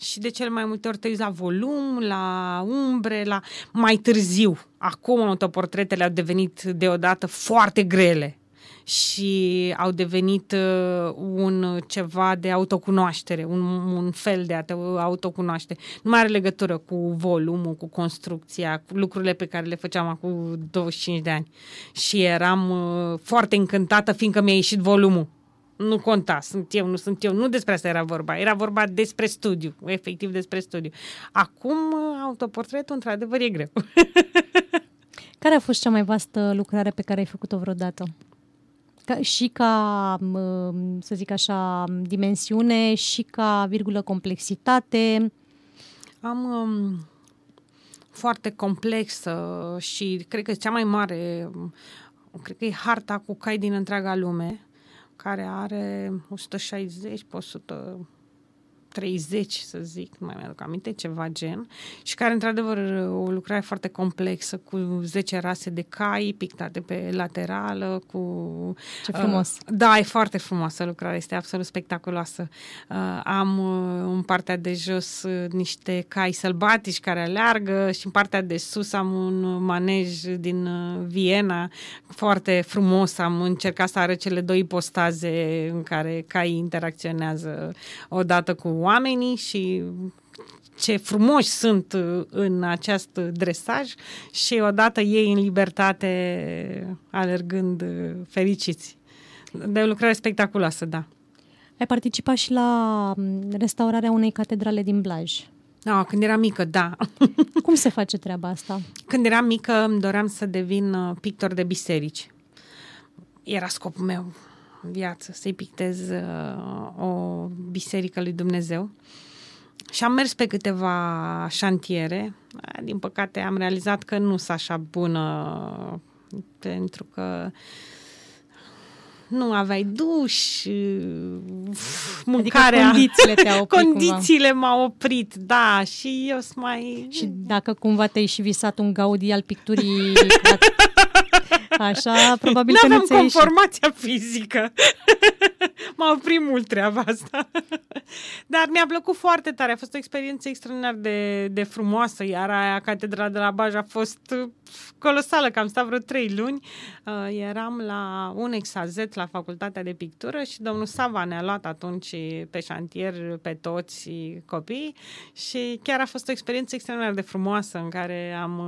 și de cel mai multe ori te uiți la volum, la umbre, la mai târziu. Acum autoportretele au devenit deodată foarte grele și au devenit uh, un ceva de autocunoaștere, un, un fel de autocunoaște. Nu mai are legătură cu volumul, cu construcția, cu lucrurile pe care le făceam acum 25 de ani. Și eram uh, foarte încântată fiindcă mi-a ieșit volumul nu conta, sunt eu, nu sunt eu, nu despre asta era vorba, era vorba despre studiu, efectiv despre studiu. Acum uh, autoportretul, într-adevăr, e greu. *laughs* Care a fost cea mai vastă lucrare pe care ai făcut-o vreodată? ca, și ca, să zic așa, dimensiune și ca virgulă complexitate? Am um, foarte complexă și cred că cea mai mare, um, cred că e harta cu cai din întreaga lume, care are 160 pe 100 30, să zic, mai mi-aduc aminte, ceva gen, și care, într-adevăr, o lucrare foarte complexă, cu 10 rase de cai pictate pe laterală, cu... Ce frumos! Uh, da, e foarte frumoasă lucrare este absolut spectaculoasă. Uh, am uh, în partea de jos uh, niște cai sălbatici care aleargă și în partea de sus am un manej din uh, Viena, foarte frumos, am încercat să arăt cele două ipostaze în care caii interacționează odată cu oamenii și ce frumoși sunt uh, în acest dresaj și odată ei în libertate alergând uh, fericiți. De o lucrare spectaculoasă, da. Ai participat și la mm, restaurarea unei catedrale din Blaj. oh, când eram mică, da. *laughs* Cum se face treaba asta? Când eram mică îmi doream să devin uh, pictor de biserici. Era scopul meu viață, să-i pictez uh, o biserică lui Dumnezeu. Și am mers pe câteva șantiere. Din păcate am realizat că nu sunt așa bună pentru că nu aveai duș, uh, adică mâncarea, adică condițiile, te-au oprit *laughs* condițiile cumva. m-au oprit, da, și eu sunt mai... Și dacă cumva te-ai și visat un Gaudi al picturii *laughs* Așa, *laughs* probabil că nu aveam conformația fizică. *laughs* M-a oprit mult treaba asta. Dar mi-a plăcut foarte tare. A fost o experiență extraordinar de, de frumoasă. Iar aia, catedra de la Baj a fost colosală, că am stat vreo trei luni. Uh, eram la un exazet la facultatea de pictură și domnul Sava ne-a luat atunci pe șantier pe toți copii. și chiar a fost o experiență extraordinar de frumoasă în care am,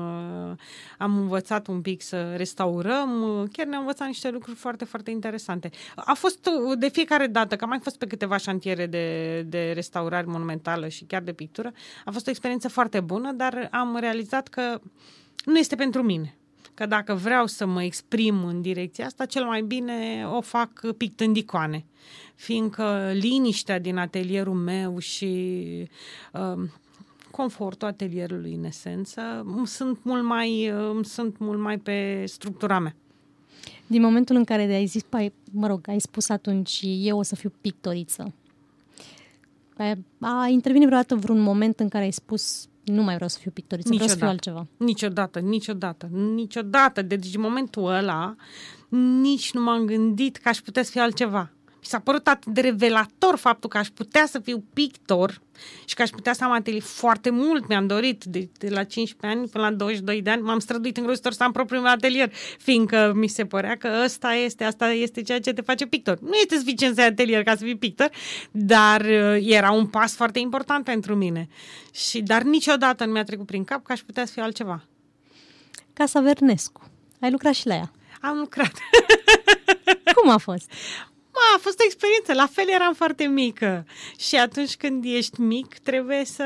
uh, am învățat un pic să restaurăm. Uh, chiar ne-am învățat niște lucruri foarte, foarte interesante. A fost de fiecare dată, că am mai fost pe câteva șantiere de de, restaurare monumentală și chiar de pictură. A fost o experiență foarte bună, dar am realizat că nu este pentru mine. Că dacă vreau să mă exprim în direcția asta, cel mai bine o fac pictând icoane. Fiindcă liniștea din atelierul meu și uh, confortul atelierului în esență, sunt mult mai, uh, sunt mult mai pe structura mea. Din momentul în care ai zis, mă rog, ai spus atunci, eu o să fiu pictoriță, a intervenit vreodată vreun moment în care ai spus nu mai vreau să fiu pictoriță, niciodată. vreau să fiu altceva. Niciodată, niciodată, niciodată. Deci în momentul ăla nici nu m-am gândit că aș putea să fiu altceva mi s-a părut atât de revelator faptul că aș putea să fiu pictor și că aș putea să am atelier foarte mult, mi-am dorit, de, de la 15 ani până la 22 de ani, m-am străduit grozitor să am propriul meu atelier, fiindcă mi se părea că ăsta este, asta este ceea ce te face pictor. Nu este suficient să ai atelier ca să fii pictor, dar uh, era un pas foarte important pentru mine. Și, dar niciodată nu mi-a trecut prin cap că aș putea să fiu altceva. Casa Vernescu. Ai lucrat și la ea. Am lucrat. Cum a fost? *laughs* Ma, a fost o experiență, la fel eram foarte mică și atunci când ești mic trebuie să,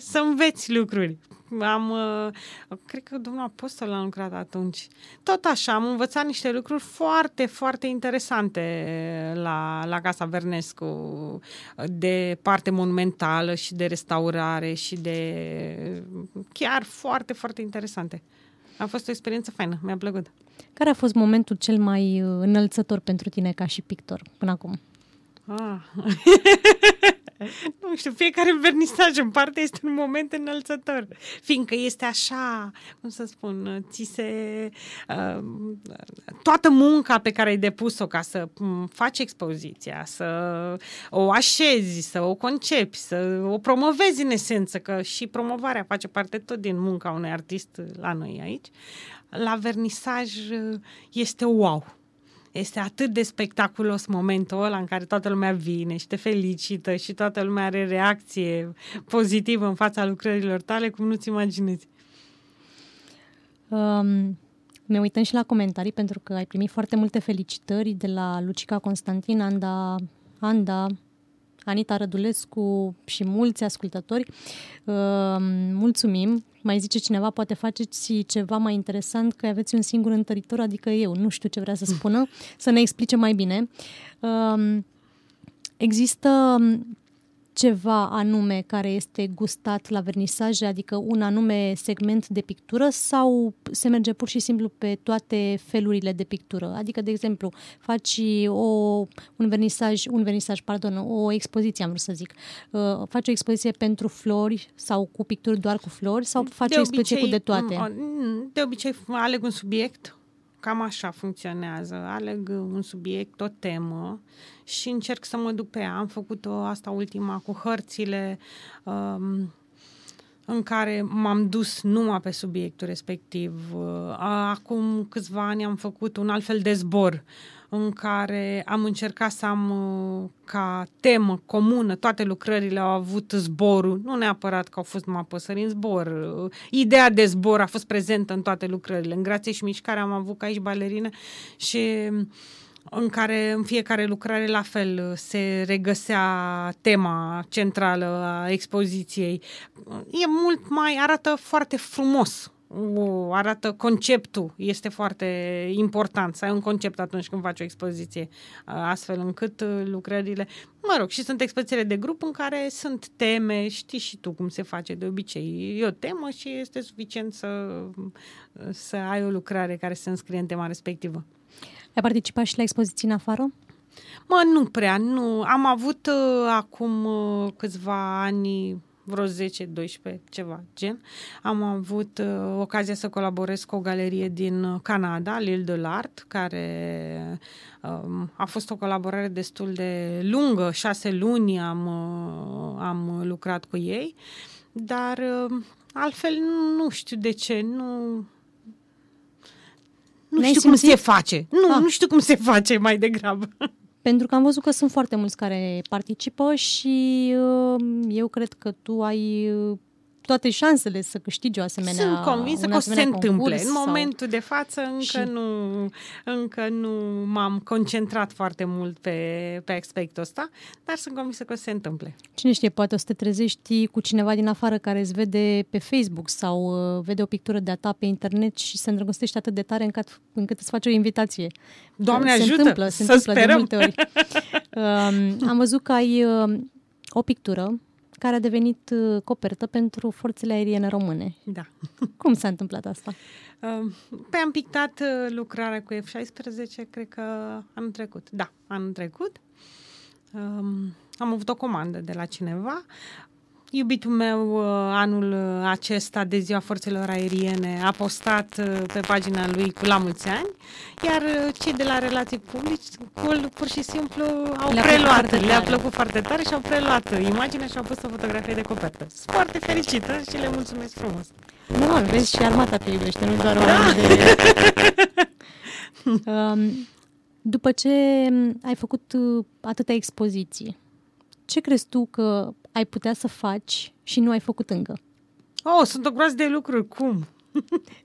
să înveți lucruri. Am, uh, cred că domnul apostol a lucrat atunci. Tot așa, am învățat niște lucruri foarte, foarte interesante uh, la, la Casa Vernescu, uh, de parte monumentală și de restaurare și de chiar foarte, foarte interesante. A fost o experiență faină, mi-a plăcut. Care a fost momentul cel mai uh, înălțător pentru tine ca și pictor până acum? Ah. *laughs* *laughs* nu știu, fiecare vernisaj în parte este un moment înălțător, fiindcă este așa, cum să spun, ți se... Uh, toată munca pe care ai depus-o ca să faci expoziția, să o așezi, să o concepi, să o promovezi în esență, că și promovarea face parte tot din munca unui artist la noi aici, la vernisaj este wow este atât de spectaculos momentul ăla în care toată lumea vine și te felicită și toată lumea are reacție pozitivă în fața lucrărilor tale, cum nu-ți imaginezi. Um, ne uităm și la comentarii pentru că ai primit foarte multe felicitări de la Lucica Constantin, Anda, Anda Anita Rădulescu și mulți ascultători. Ă, mulțumim! Mai zice cineva, poate faceți ceva mai interesant, că aveți un singur întăritor, adică eu, nu știu ce vrea să spună, să ne explice mai bine. Ă, există ceva anume care este gustat la vernisaje, adică un anume segment de pictură sau se merge pur și simplu pe toate felurile de pictură? Adică, de exemplu, faci o, un vernisaj, un vernisaj, pardon, o expoziție, am vrut să zic. Uh, faci o expoziție pentru flori sau cu picturi doar cu flori sau faci de o expoziție obicei, cu de toate? Mm, de obicei aleg un subiect, cam așa funcționează. Aleg uh, un subiect, o temă și încerc să mă duc pe ea. Am făcut-o asta ultima cu hărțile, um, în care m-am dus numai pe subiectul respectiv. Acum câțiva ani am făcut un alt fel de zbor în care am încercat să am uh, ca temă comună, toate lucrările au avut zborul, nu neapărat că au fost numai păsări în zbor, uh, ideea de zbor a fost prezentă în toate lucrările. În Grație și Mișcare am avut ca aici balerină și uh, în care în fiecare lucrare la fel uh, se regăsea tema centrală a expoziției. E mult mai, arată foarte frumos arată conceptul, este foarte important să ai un concept atunci când faci o expoziție, uh, astfel încât uh, lucrările, mă rog, și sunt expozițiile de grup în care sunt teme, știi și tu cum se face de obicei, e o temă și este suficient să, să ai o lucrare care să înscrie în tema respectivă. Ai participat și la expoziții în afară? Mă, nu prea, nu. Am avut uh, acum uh, câțiva ani vreo 10-12, ceva gen. Am avut uh, ocazia să colaborez cu o galerie din Canada, Lille de l'Art, care uh, a fost o colaborare destul de lungă, șase luni am, uh, am lucrat cu ei, dar uh, altfel nu știu de ce, nu, nu știu simțit? cum se face. Nu, ah. nu știu cum se face mai degrabă. *laughs* Pentru că am văzut că sunt foarte mulți care participă și uh, eu cred că tu ai uh, toate șansele să câștigi o asemenea Sunt convinsă că o să se întâmple. În momentul de față încă și... nu, încă nu m-am concentrat foarte mult pe, pe aspectul ăsta, dar sunt convinsă că o să se întâmple. Cine știe, poate o să te trezești cu cineva din afară care îți vede pe Facebook sau uh, vede o pictură de-a ta pe internet și se îndrăgostește atât de tare încât, încât îți face o invitație. Doamne se ajută! Întâmplă, se să întâmplă sperăm. de multe ori. *laughs* um, am văzut că ai uh, o pictură care a devenit uh, copertă pentru forțele aeriene române. Da. *laughs* Cum s-a întâmplat asta? Um, Pe păi am pictat uh, lucrarea cu F-16, cred că anul trecut. Da, anul trecut. Um, am avut o comandă de la cineva. Iubitul meu uh, anul uh, acesta de ziua forțelor aeriene a postat uh, pe pagina lui cu la mulți ani, iar cei de la relații publice pur și simplu au le preluat, le-a plăcut foarte tare și au preluat imaginea și au pus o fotografie de copertă. Sunt foarte fericită și le mulțumesc frumos. no, vezi și armata te iubește, nu doar da. de... *laughs* um, după ce mm, ai făcut atâtea expoziții, ce crezi tu că ai putea să faci și nu ai făcut încă? Oh, sunt o groază de lucruri. Cum? *laughs*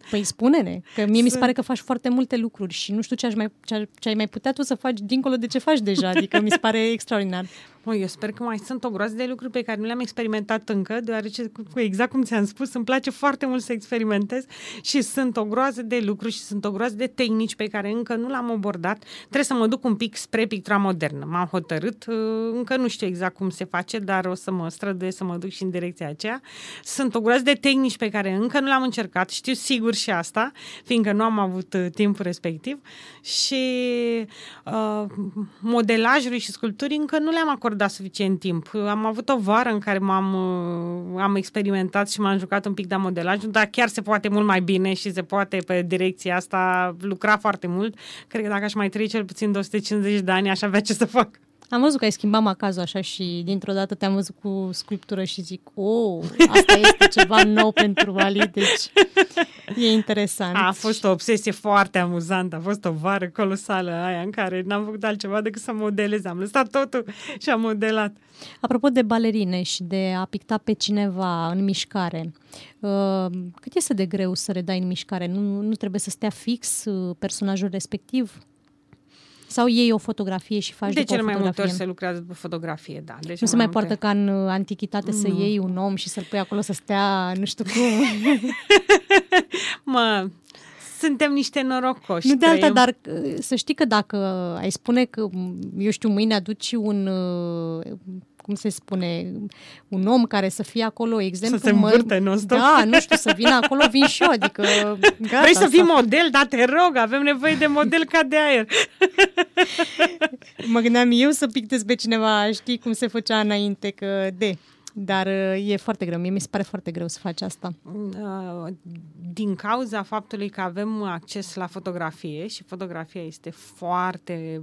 Păi spune-ne, că mie mi se pare că faci foarte multe lucruri și nu știu ce, aș mai, ce, ce ai mai putea tu să faci dincolo de ce faci deja, adică mi se pare extraordinar. *laughs* Mă, eu sper că mai sunt o groază de lucruri pe care nu le-am experimentat încă, deoarece, exact cum ți-am spus, îmi place foarte mult să experimentez și sunt o groază de lucruri și sunt o groază de tehnici pe care încă nu le-am abordat. Trebuie să mă duc un pic spre pictura modernă. M-am hotărât, uh, încă nu știu exact cum se face, dar o să mă străduie să mă duc și în direcția aceea. Sunt o groază de tehnici pe care încă nu le-am încercat, știu sigur și asta, fiindcă nu am avut uh, timpul respectiv și uh, modelajului și sculpturii încă nu le-am acordat acordat suficient timp. Am avut o vară în care m-am uh, am experimentat și m-am jucat un pic de modelaj, dar chiar se poate mult mai bine și se poate pe direcția asta lucra foarte mult. Cred că dacă aș mai trăi cel puțin 250 de ani, aș avea ce să fac. Am văzut că ai schimbat macazul așa și dintr-o dată te-am văzut cu sculptură și zic, oh, asta este ceva nou pentru Vali, deci e interesant. A fost o obsesie foarte amuzantă, a fost o vară colosală aia în care n-am făcut altceva decât să modelez, am lăsat totul și am modelat. Apropo de balerine și de a picta pe cineva în mișcare, uh, cât este de greu să redai în mișcare? Nu, nu trebuie să stea fix uh, personajul respectiv? Sau iei o fotografie și faci De cele mai multe ori se lucrează după fotografie, da. De nu se mai multe... poartă ca în uh, antichitate mm. să iei un om și să-l pui acolo să stea nu știu cum. *laughs* mă, suntem niște norocoși. Nu de alta, eu... dar uh, să știi că dacă ai spune că, eu știu, mâine aduci un uh, cum se spune, un om care să fie acolo, exemplu... Să se învârte mă, Da, nu știu, să vină acolo, vin și eu, adică... *laughs* Gata, Vrei să fii model? Da, te rog, avem nevoie de model ca de aer. *laughs* mă gândeam eu să pictez pe cineva, știi cum se făcea înainte, că de... Dar uh, e foarte greu, mie mi se pare foarte greu să faci asta. Uh, din cauza faptului că avem acces la fotografie și fotografia este foarte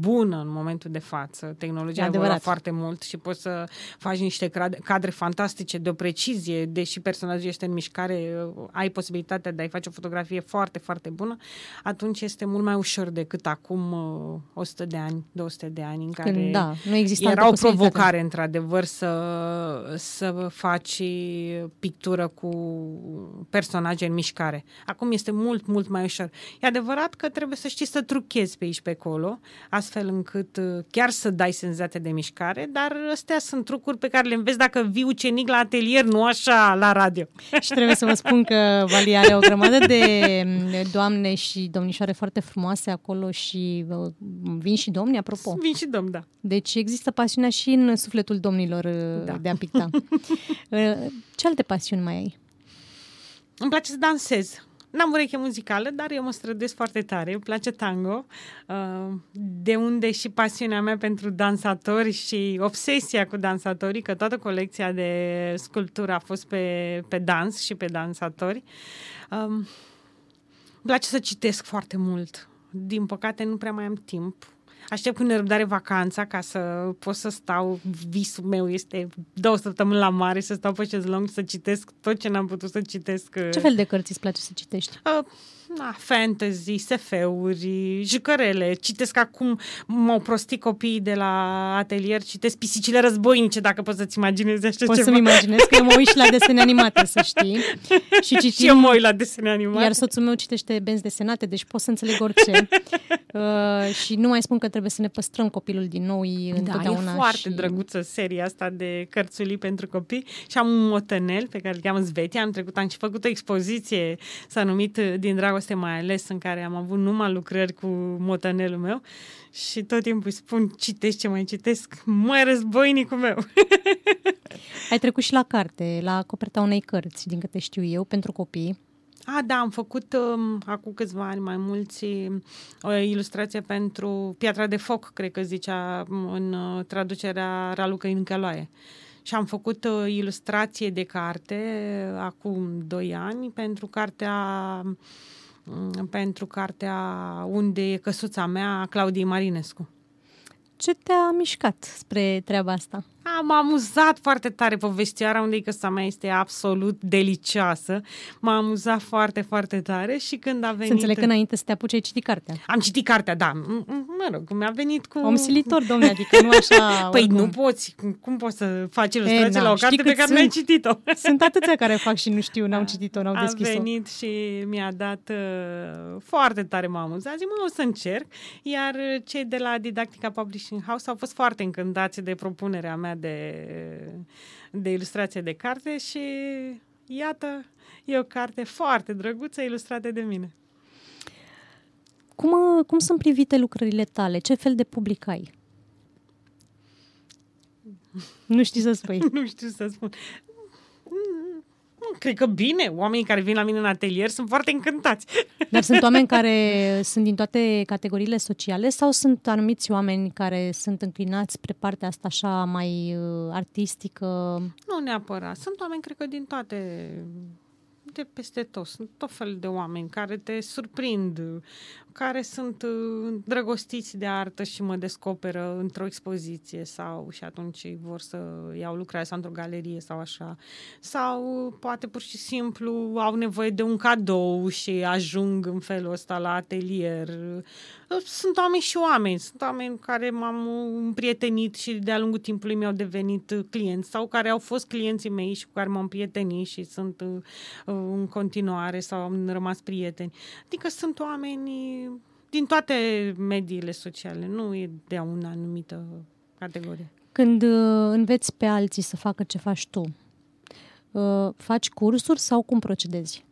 bună în momentul de față, tehnologia a foarte mult și poți să faci niște cadre fantastice de o precizie, deși personajul este în mișcare, uh, ai posibilitatea de a-i face o fotografie foarte, foarte bună, atunci este mult mai ușor decât acum 100 de ani, 200 de ani, în care Când, da, nu era o provocare, într-adevăr, să să faci pictură cu personaje în mișcare. Acum este mult, mult mai ușor. E adevărat că trebuie să știi să truchezi pe aici pe acolo, astfel încât uh, chiar să dai senzația de mișcare, dar astea sunt trucuri pe care le înveți dacă vii ucenic la atelier, nu așa la radio. Și trebuie să vă spun că Valia are o grămadă de mm, doamne și domnișoare foarte frumoase acolo și uh, vin și domni, apropo. Vin și domni, da. Deci există pasiunea și în sufletul domnilor uh, da. de am pictat. *laughs* Ce alte pasiuni mai ai? Îmi place să dansez. N-am ureche muzicală, dar eu mă străduiesc foarte tare. Îmi place tango, uh, de unde și pasiunea mea pentru dansatori și obsesia cu dansatorii, că toată colecția de sculptură a fost pe, pe dans și pe dansatori. Um, îmi place să citesc foarte mult. Din păcate nu prea mai am timp Aștept cu nerăbdare vacanța ca să pot să stau, visul meu este două săptămâni la mare, să stau pe șezlong, să citesc tot ce n-am putut să citesc. Ce uh, fel de cărți îți place să citești? Uh, na, fantasy, SF-uri, jucărele. Citesc acum, m-au prostit copiii de la atelier, citesc pisicile războinice, dacă poți să-ți imaginezi așa Pot ceva. să-mi imaginez că eu mă uit și la desene animate, să știi. *laughs* Și, citim, și eu mă uit la desene animate. Iar soțul meu citește benzi desenate, deci pot să înțeleg orice. *laughs* uh, și nu mai spun că trebuie să ne păstrăm copilul din nou da, întotdeauna. e foarte și... drăguță seria asta de cărțulii pentru copii. Și am un motănel pe care îl cheamă Zvetia. Am trecut, am și făcut o expoziție, s-a numit Din dragoste dragoste, mai ales în care am avut numai lucrări cu motanelul meu și tot timpul îi spun citesc ce mai citesc, mai războinicul meu. *laughs* Ai trecut și la carte, la coperta unei cărți, din câte știu eu, pentru copii. A, da, am făcut um, acum câțiva ani mai mulți um, o ilustrație pentru Piatra de Foc, cred că zicea um, în uh, traducerea Raluca în Căloaie. Și am făcut o uh, ilustrație de carte uh, acum doi ani pentru cartea Mm, pentru cartea Unde e căsuța mea, Claudiei Marinescu. Ce te-a mișcat spre treaba asta? Am amuzat foarte tare povestioara unde căsa mea este absolut delicioasă. M-a amuzat foarte, foarte tare și când a venit... Să înțeleg că înainte să te apuci ai citit cartea. Am citit cartea, da. Mă rog, mi-a venit cu... Om silitor, domne, adică nu așa... *laughs* păi oricum. nu poți. Cum poți să faci ilustrație la o carte pe care n-ai citit-o? *laughs* sunt atâția care fac și nu știu, n-au citit-o, n-au deschis-o. A venit și mi-a dat uh, foarte tare m-a amuzat. Zic, mă, o să încerc. Iar uh, cei de la Didactica Publishing House au fost foarte încântați de propunerea mea mea de, de ilustrație de carte și iată, e o carte foarte drăguță ilustrată de mine. Cum, uh, cum sunt privite lucrările tale? Ce fel de public ai? Nu știi să spui. *laughs* nu știu să spun. Hmm, cred că bine. Oamenii care vin la mine în atelier sunt foarte încântați. *laughs* Dar sunt oameni care sunt din toate categoriile sociale sau sunt anumiți oameni care sunt înclinați spre partea asta așa mai uh, artistică? Nu neapărat. Sunt oameni, cred că, din toate de peste tot. Sunt tot fel de oameni care te surprind care sunt uh, drăgostiți de artă și mă descoperă într-o expoziție sau și atunci vor să iau lucrarea sau într-o galerie sau așa. Sau uh, poate pur și simplu au nevoie de un cadou și ajung în felul ăsta la atelier. Uh, sunt oameni și oameni. Sunt oameni care m-am împrietenit și de-a lungul timpului mi-au devenit clienți sau care au fost clienții mei și cu care m-am prietenit și sunt în continuare sau am rămas prieteni. Adică sunt oameni din toate mediile sociale, nu e de o anumită categorie. Când uh, înveți pe alții să facă ce faci tu, uh, faci cursuri sau cum procedezi?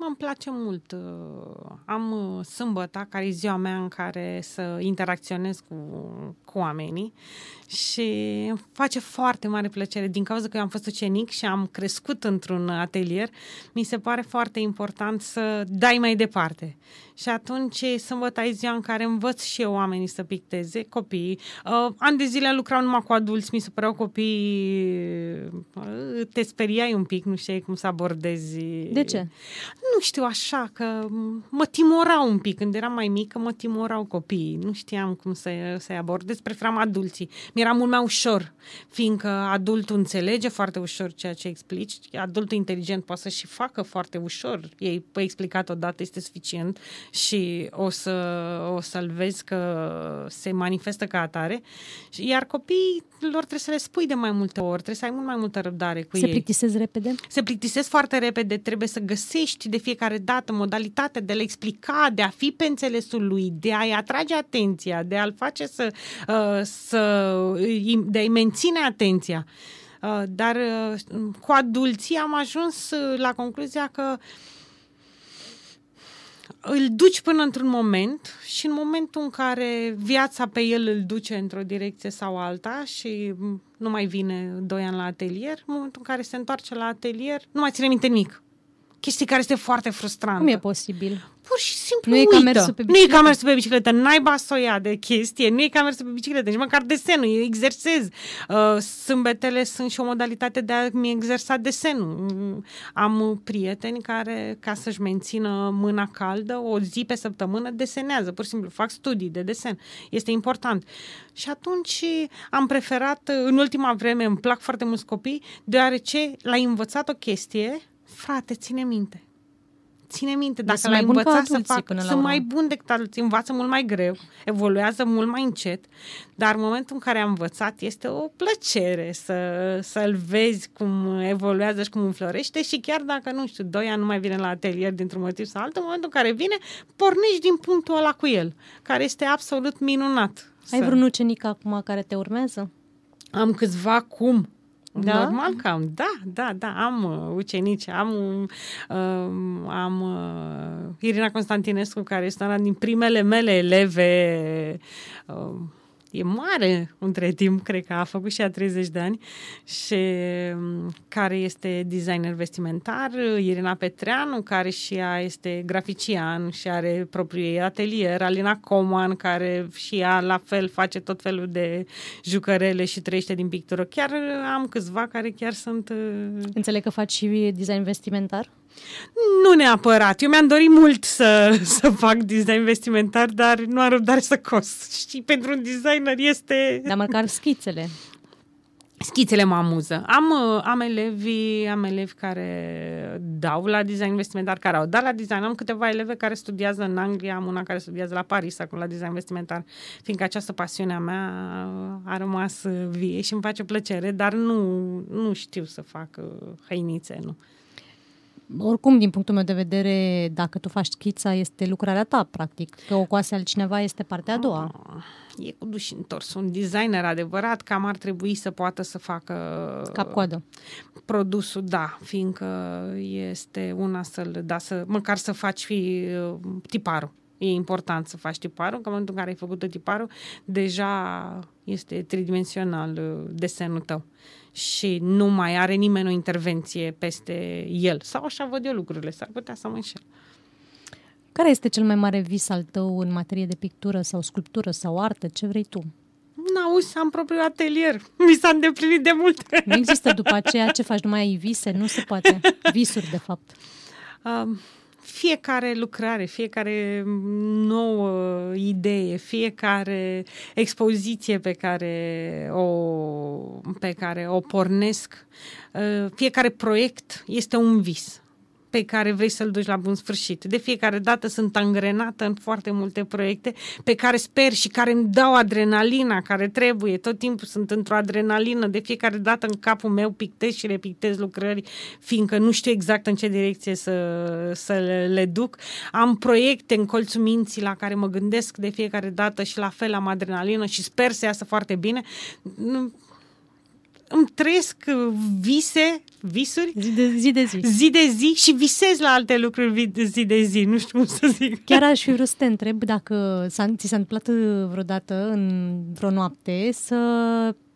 acum îmi place mult. Uh, am uh, sâmbăta, care e ziua mea în care să interacționez cu, cu oamenii și îmi face foarte mare plăcere. Din cauza că eu am fost ucenic și am crescut într-un atelier, mi se pare foarte important să dai mai departe. Și atunci sâmbăta e ziua în care învăț și eu oamenii să picteze, copiii. Uh, ani de zile lucrau numai cu adulți, mi se păreau copii... Uh, te speriai un pic, nu știi cum să abordezi. De ce? nu știu, așa, că mă timorau un pic. Când eram mai mică, mă timorau copiii. Nu știam cum să, să-i abordez, preferam adulții. Mi-era mult mai ușor, fiindcă adultul înțelege foarte ușor ceea ce explici. Adultul inteligent poate să și facă foarte ușor. Ei, pe păi, explicat odată, este suficient și o, să, o să-l vezi că se manifestă ca atare. Iar lor trebuie să le spui de mai multe ori, trebuie să ai mult mai multă răbdare cu se ei. Se plictisesc repede? Se plictisesc foarte repede, trebuie să găsești de de fiecare dată, modalitatea de a l explica, de a fi pe înțelesul lui, de a-i atrage atenția, de a-l face să, uh, să de a-i menține atenția. Uh, dar uh, cu adulții am ajuns la concluzia că îl duci până într-un moment și în momentul în care viața pe el îl duce într-o direcție sau alta și nu mai vine doi ani la atelier, în momentul în care se întoarce la atelier, nu mai ține minte nimic chestie care este foarte frustrantă. Cum e posibil? Pur și simplu nu E ca mersul pe bicicletă. Nu e ca mersul pe bicicletă. Naiba să o ia de chestie. Nu e ca mersul pe bicicletă. Nici măcar desenul. Eu exersez. Uh, sâmbetele sunt și o modalitate de a-mi exersa desenul. Mm, am prieteni care, ca să-și mențină mâna caldă, o zi pe săptămână desenează. Pur și simplu fac studii de desen. Este important. Și atunci am preferat, în ultima vreme, îmi plac foarte mulți copii, deoarece l-ai învățat o chestie frate, ține minte. Ține minte, dacă l-ai învățat să fac, până sunt mai bun decât adulții, învață mult mai greu, evoluează mult mai încet, dar în momentul în care am învățat este o plăcere să, să-l vezi cum evoluează și cum înflorește și chiar dacă, nu știu, doi ani nu mai vine la atelier dintr-un motiv sau altul, în momentul în care vine, pornești din punctul ăla cu el, care este absolut minunat. Ai să... vreun ucenic acum care te urmează? Am câțiva cum da? Normal că am, da, da, da, am uh, ucenici, am, um, uh, am uh, Irina Constantinescu, care este una din primele mele eleve uh, e mare între timp, cred că a făcut și a 30 de ani, și mm, care este designer vestimentar, Irina Petreanu, care și ea este grafician și are propriul ei atelier, Alina Coman, care și ea la fel face tot felul de jucărele și trăiește din pictură. Chiar am câțiva care chiar sunt... Uh, Înțeleg că faci și design vestimentar? Nu neapărat. Eu mi-am dorit mult să, *laughs* să fac design vestimentar, dar nu am răbdare să cost. Și pentru un designer este... Dar măcar schițele. Schițele mă amuză. Am, uh, am, elevi, am elevi care dau la design vestimentar, care au dat la design. Am câteva eleve care studiază în Anglia, am una care studiază la Paris acum la design vestimentar, fiindcă această pasiune a mea a rămas vie și îmi face plăcere, dar nu, nu știu să fac hăinițe, uh, nu oricum, din punctul meu de vedere, dacă tu faci schița, este lucrarea ta, practic. Că o coase altcineva este partea a ah, doua. E cu duș întors. Un designer adevărat cam ar trebui să poată să facă... Cap-coadă. Produsul, da, fiindcă este una să-l... Da, să, măcar să faci fi uh, tiparul. E important să faci tiparul, că în momentul în care ai făcut tiparul, deja este tridimensional uh, desenul tău și nu mai are nimeni o intervenție peste el. Sau așa văd eu lucrurile, s-ar putea să mă înșel. Care este cel mai mare vis al tău în materie de pictură sau sculptură sau artă? Ce vrei tu? N-auzi, am propriul atelier. *laughs* Mi s-a îndeplinit de mult. Nu există după aceea ce faci, numai ai vise? Nu se poate. *laughs* Visuri, de fapt. Um, fiecare lucrare, fiecare nouă idee, fiecare expoziție pe care o, pe care o pornesc, uh, fiecare proiect este un vis pe care vrei să-l duci la bun sfârșit. De fiecare dată sunt angrenată în foarte multe proiecte pe care sper și care îmi dau adrenalina care trebuie. Tot timpul sunt într-o adrenalină. De fiecare dată în capul meu pictez și repictez lucrări, fiindcă nu știu exact în ce direcție să, să le, duc. Am proiecte în colțul minții la care mă gândesc de fiecare dată și la fel am adrenalină și sper să iasă foarte bine îmi trăiesc vise, visuri. Zi de zi, de zi. Zi de zi și visez la alte lucruri zi de zi, nu știu cum să zic. Chiar aș fi vrut să te întreb dacă s-a, ți s-a întâmplat vreodată în vreo noapte să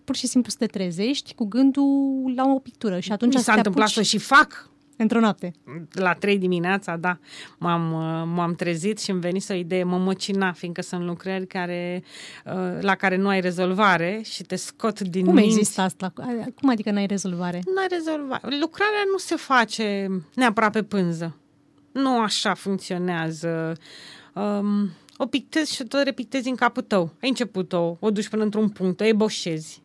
pur și simplu să te trezești cu gândul la o pictură și atunci Mi s-a întâmplat apuci... să și fac Într-o noapte. La trei dimineața, da, m-am, uh, m-am trezit și îmi venit o idee, mă măcina, fiindcă sunt lucrări care, uh, la care nu ai rezolvare și te scot din Cum minți. există asta? Cum adică n-ai rezolvare? N-ai rezolvare. Lucrarea nu se face neapărat pe pânză. Nu așa funcționează. Um, o pictezi și tot repictezi în capul tău. Ai început-o, o duci până într-un punct, o eboșezi.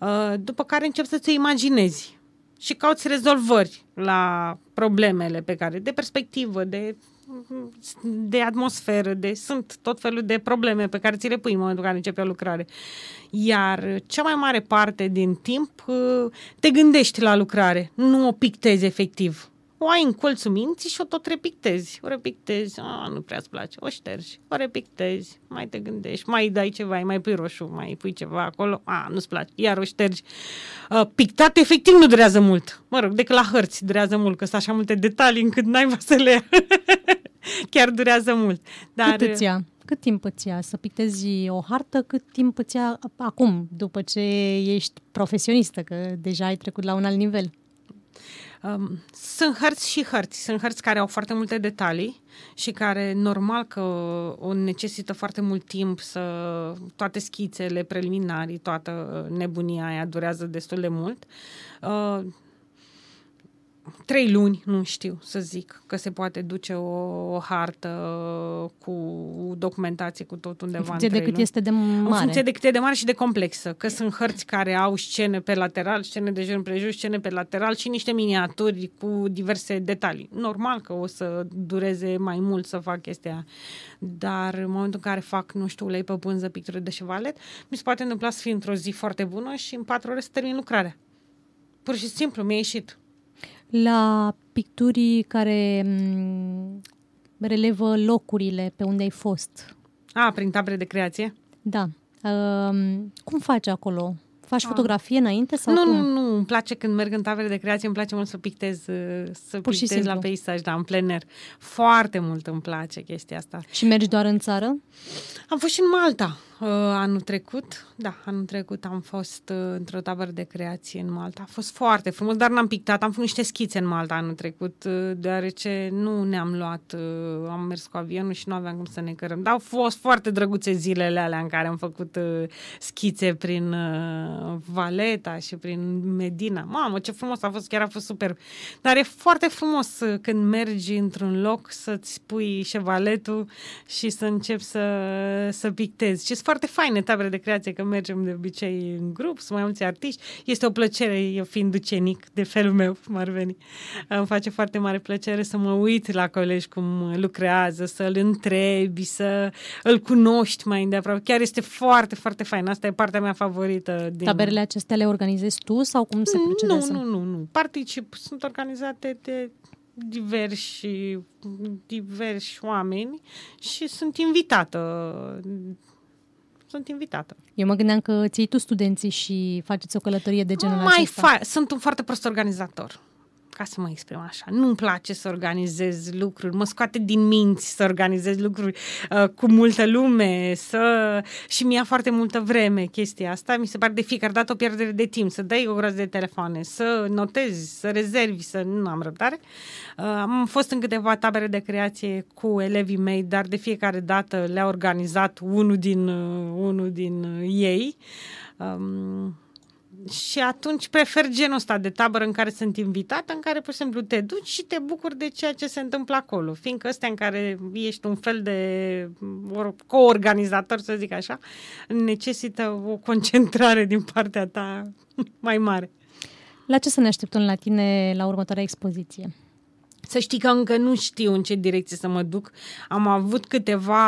Uh, după care începi să-ți o imaginezi și cauți rezolvări la problemele pe care, de perspectivă, de, de atmosferă, de sunt tot felul de probleme pe care ți le pui în momentul în care începi o lucrare. Iar cea mai mare parte din timp uh, te gândești la lucrare, nu o pictezi efectiv o ai în colțul minții și o tot repictezi. O repictezi, a, nu prea îți place, o ștergi, o repictezi, mai te gândești, mai dai ceva, mai pui roșu, mai pui ceva acolo, a, nu-ți place, iar o ștergi. A, pictat efectiv nu durează mult. Mă rog, decât la hărți durează mult, că sunt așa multe detalii încât n-ai să le *laughs* Chiar durează mult. Dar... Cât îți uh, ia? Cât timp îți ia să pictezi o hartă? Cât timp îți ia acum, după ce ești profesionistă, că deja ai trecut la un alt nivel? Um, sunt hărți și hărți. Sunt hărți care au foarte multe detalii și care normal că o necesită foarte mult timp să toate schițele preliminarii, toată nebunia aia durează destul de mult. Uh, trei luni, nu știu să zic, că se poate duce o, o hartă cu documentație cu tot undeva. În funcție în de cât luni. este de mare. În funcție de cât e de mare și de complexă. Că sunt hărți care au scene pe lateral, scene de jur împrejur, scene pe lateral și niște miniaturi cu diverse detalii. Normal că o să dureze mai mult să fac chestia dar în momentul în care fac, nu știu, ulei pe pânză, picturi de șevalet, mi se poate întâmpla să fiu într-o zi foarte bună și în patru ore să termin lucrarea. Pur și simplu, mi-a ieșit la picturii care mm, relevă locurile pe unde ai fost. A, prin tabere de creație? Da. Uh, cum faci acolo? Faci A. fotografie înainte sau Nu, cum? nu, nu. Îmi place când merg în tabere de creație, îmi place mult să pictez, uh, să Pur pictez la peisaj, da, în plener. Foarte mult îmi place chestia asta. Și mergi doar în țară? Am fost și în Malta. Uh, anul trecut, da, anul trecut am fost uh, într-o tabără de creație în Malta. A fost foarte frumos, dar n-am pictat, am făcut niște schițe în Malta anul trecut, uh, deoarece nu ne-am luat, am mers cu avionul și nu aveam cum să ne cărăm. Dar au fost foarte drăguțe zilele alea în care am făcut schițe prin Valeta și prin Medina. Mamă, ce frumos a fost, chiar a fost super. Dar e foarte frumos când mergi într-un loc să-ți pui șevaletul și să începi să, să pictezi. Ce foarte faine etapele de creație, că mergem de obicei în grup, sunt mai mulți artiști. Este o plăcere, eu fiind ducenic de felul meu, cum ar veni. Îmi face foarte mare plăcere să mă uit la colegi cum lucrează, să-l întrebi, să îl cunoști mai îndeaproape. Chiar este foarte, foarte fain. Asta e partea mea favorită. Din... Taberele acestea le organizezi tu sau cum se procedează? Nu, nu, nu, nu. Particip. Sunt organizate de diversi, diversi oameni și sunt invitată sunt invitată. Eu mă gândeam că ții tu studenții și faceți o călătorie de genul Mai acesta. Fa- sunt un foarte prost organizator ca să mă exprim așa, nu-mi place să organizez lucruri, mă scoate din minți să organizez lucruri uh, cu multă lume să... și mi-a foarte multă vreme chestia asta. Mi se pare de fiecare dată o pierdere de timp, să dai o groază de telefoane, să notezi, să rezervi, să nu am răbdare. Uh, am fost în câteva tabere de creație cu elevii mei, dar de fiecare dată le-a organizat unul din, uh, unul din uh, ei. Um, și atunci prefer genul ăsta de tabără în care sunt invitată, în care pur și simplu te duci și te bucuri de ceea ce se întâmplă acolo. Fiindcă ăstea în care ești un fel de coorganizator, să zic așa, necesită o concentrare din partea ta mai mare. La ce să ne așteptăm la tine la următoarea expoziție? Să știi că încă nu știu în ce direcție să mă duc. Am avut câteva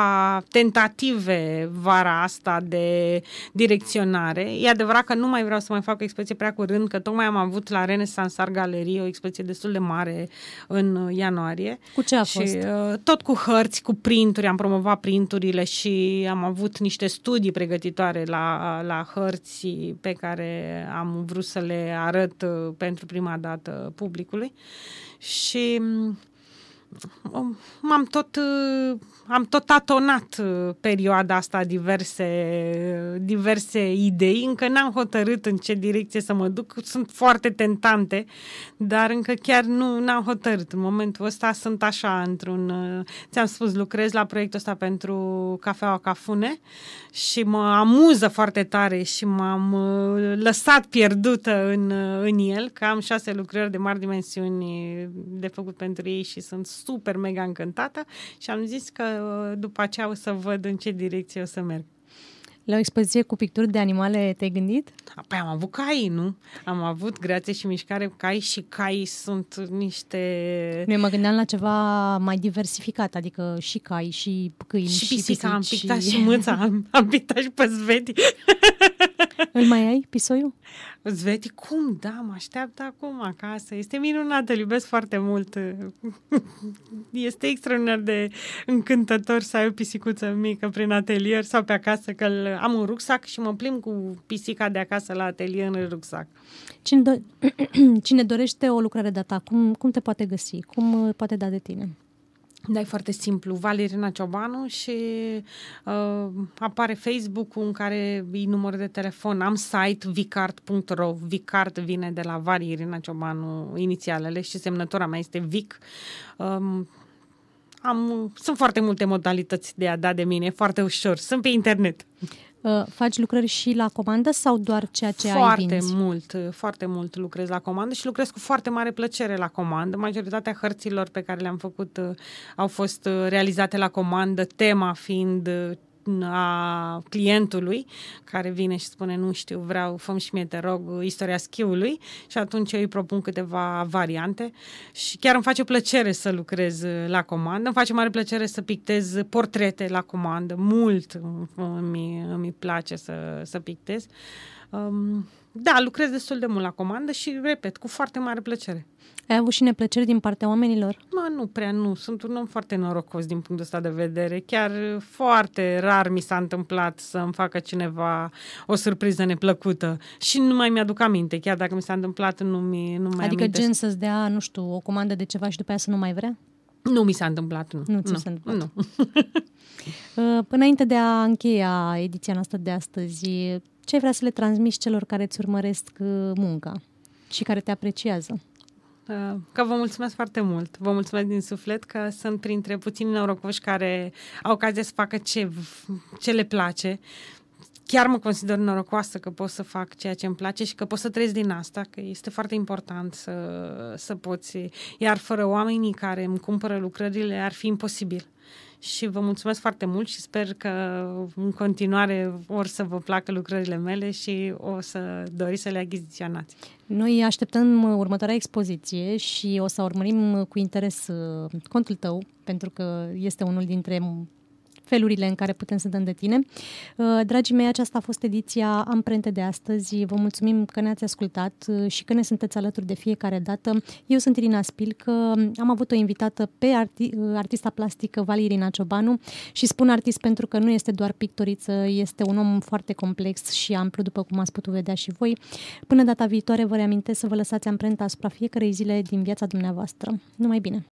tentative vara asta de direcționare. E adevărat că nu mai vreau să mai fac o expoziție prea curând, că tocmai am avut la Renaissance Art Galerie o expoziție destul de mare în ianuarie. Cu ce a și, fost? Uh, tot cu hărți, cu printuri, am promovat printurile și am avut niște studii pregătitoare la, la hărți pe care am vrut să le arăt uh, pentru prima dată publicului și m-am tot, uh, am tot atonat uh, perioada asta diverse, uh, diverse idei. Încă n-am hotărât în ce direcție să mă duc. Sunt foarte tentante, dar încă chiar nu n-am hotărât. În momentul ăsta sunt așa, într-un... Ți-am spus, lucrez la proiectul ăsta pentru Cafeaua Cafune și mă amuză foarte tare și m-am lăsat pierdută în, în el, că am șase lucrări de mari dimensiuni de făcut pentru ei și sunt super mega încântată și am zis că uh, după aceea o să văd în ce direcție o să merg. La o expoziție cu picturi de animale te-ai gândit? Păi am avut cai, nu? Am avut grație și mișcare cu cai și cai sunt niște... Nu, mă gândeam la ceva mai diversificat, adică și cai, și câini, și pisica. Și pisici, am pictat și, și mâța, am, am pictat și păsveti. *laughs* Îl mai ai, pisoiul? vezi cum? Da, mă așteaptă acum acasă. Este minunat, îl iubesc foarte mult. Este extraordinar de încântător să ai o pisicuță mică prin atelier sau pe acasă, că am un rucsac și mă plim cu pisica de acasă la atelier în rucsac. Cine, do- *clears throat* Cine dorește o lucrare de-a ta, cum, cum te poate găsi? Cum uh, poate da de tine? Da, e foarte simplu. Valerina Ciobanu și uh, apare Facebook-ul în care e număr de telefon. Am site vicart.ro. Vicart vine de la Valerina Ciobanu inițialele și semnătura mea este Vic. Um, am, sunt foarte multe modalități de a da de mine, foarte ușor. Sunt pe internet. Uh, faci lucrări și la comandă sau doar ceea ce foarte ai Foarte mult, uh, foarte mult lucrez la comandă și lucrez cu foarte mare plăcere la comandă. Majoritatea hărților pe care le-am făcut uh, au fost realizate la comandă, tema fiind a clientului care vine și spune nu știu, vreau, fă și mie, te rog, istoria schiului și atunci eu îi propun câteva variante și chiar îmi face plăcere să lucrez la comandă, îmi face mare plăcere să pictez portrete la comandă, mult îmi, îmi place să, să pictez. Um, da, lucrez destul de mult la comandă și, repet, cu foarte mare plăcere. Ai avut și neplăceri din partea oamenilor? Mă, nu prea nu. Sunt un om foarte norocos din punctul ăsta de vedere. Chiar uh, foarte rar mi s-a întâmplat să îmi facă cineva o surpriză neplăcută. Și nu mai mi-aduc aminte. Chiar dacă mi s-a întâmplat, nu, mi, nu mai Adică amintesc. gen să-ți dea, nu știu, o comandă de ceva și după aia să nu mai vrea? Nu mi s-a întâmplat, nu. Nu ți nu. s-a întâmplat. Nu. *laughs* Uh, înainte de a încheia ediția noastră de astăzi, ce vrea să le transmiți celor care îți urmăresc uh, munca și care te apreciază? Uh, că vă mulțumesc foarte mult. Vă mulțumesc din suflet că sunt printre puțini norocoși care au ocazia să facă ce, ce le place. Chiar mă consider norocoasă că pot să fac ceea ce îmi place și că pot să trăiesc din asta, că este foarte important să, să poți. Iar fără oamenii care îmi cumpără lucrările ar fi imposibil. Uh, și vă mulțumesc foarte mult și sper că în continuare or să vă placă lucrările mele și o să doriți să le achiziționați. Noi așteptăm următoarea expoziție și o să urmărim cu interes uh, contul tău, pentru că este unul dintre felurile în care putem să dăm de tine. Uh, dragii mei, aceasta a fost ediția Amprente de astăzi. Vă mulțumim că ne-ați ascultat uh, și că ne sunteți alături de fiecare dată. Eu sunt Irina Spilcă, am avut o invitată pe arti- uh, artista plastică Valirina Ciobanu și spun artist pentru că nu este doar pictoriță, este un om foarte complex și amplu, după cum ați putut vedea și voi. Până data viitoare vă reamintesc să vă lăsați amprenta asupra fiecarei zile din viața dumneavoastră. Numai bine!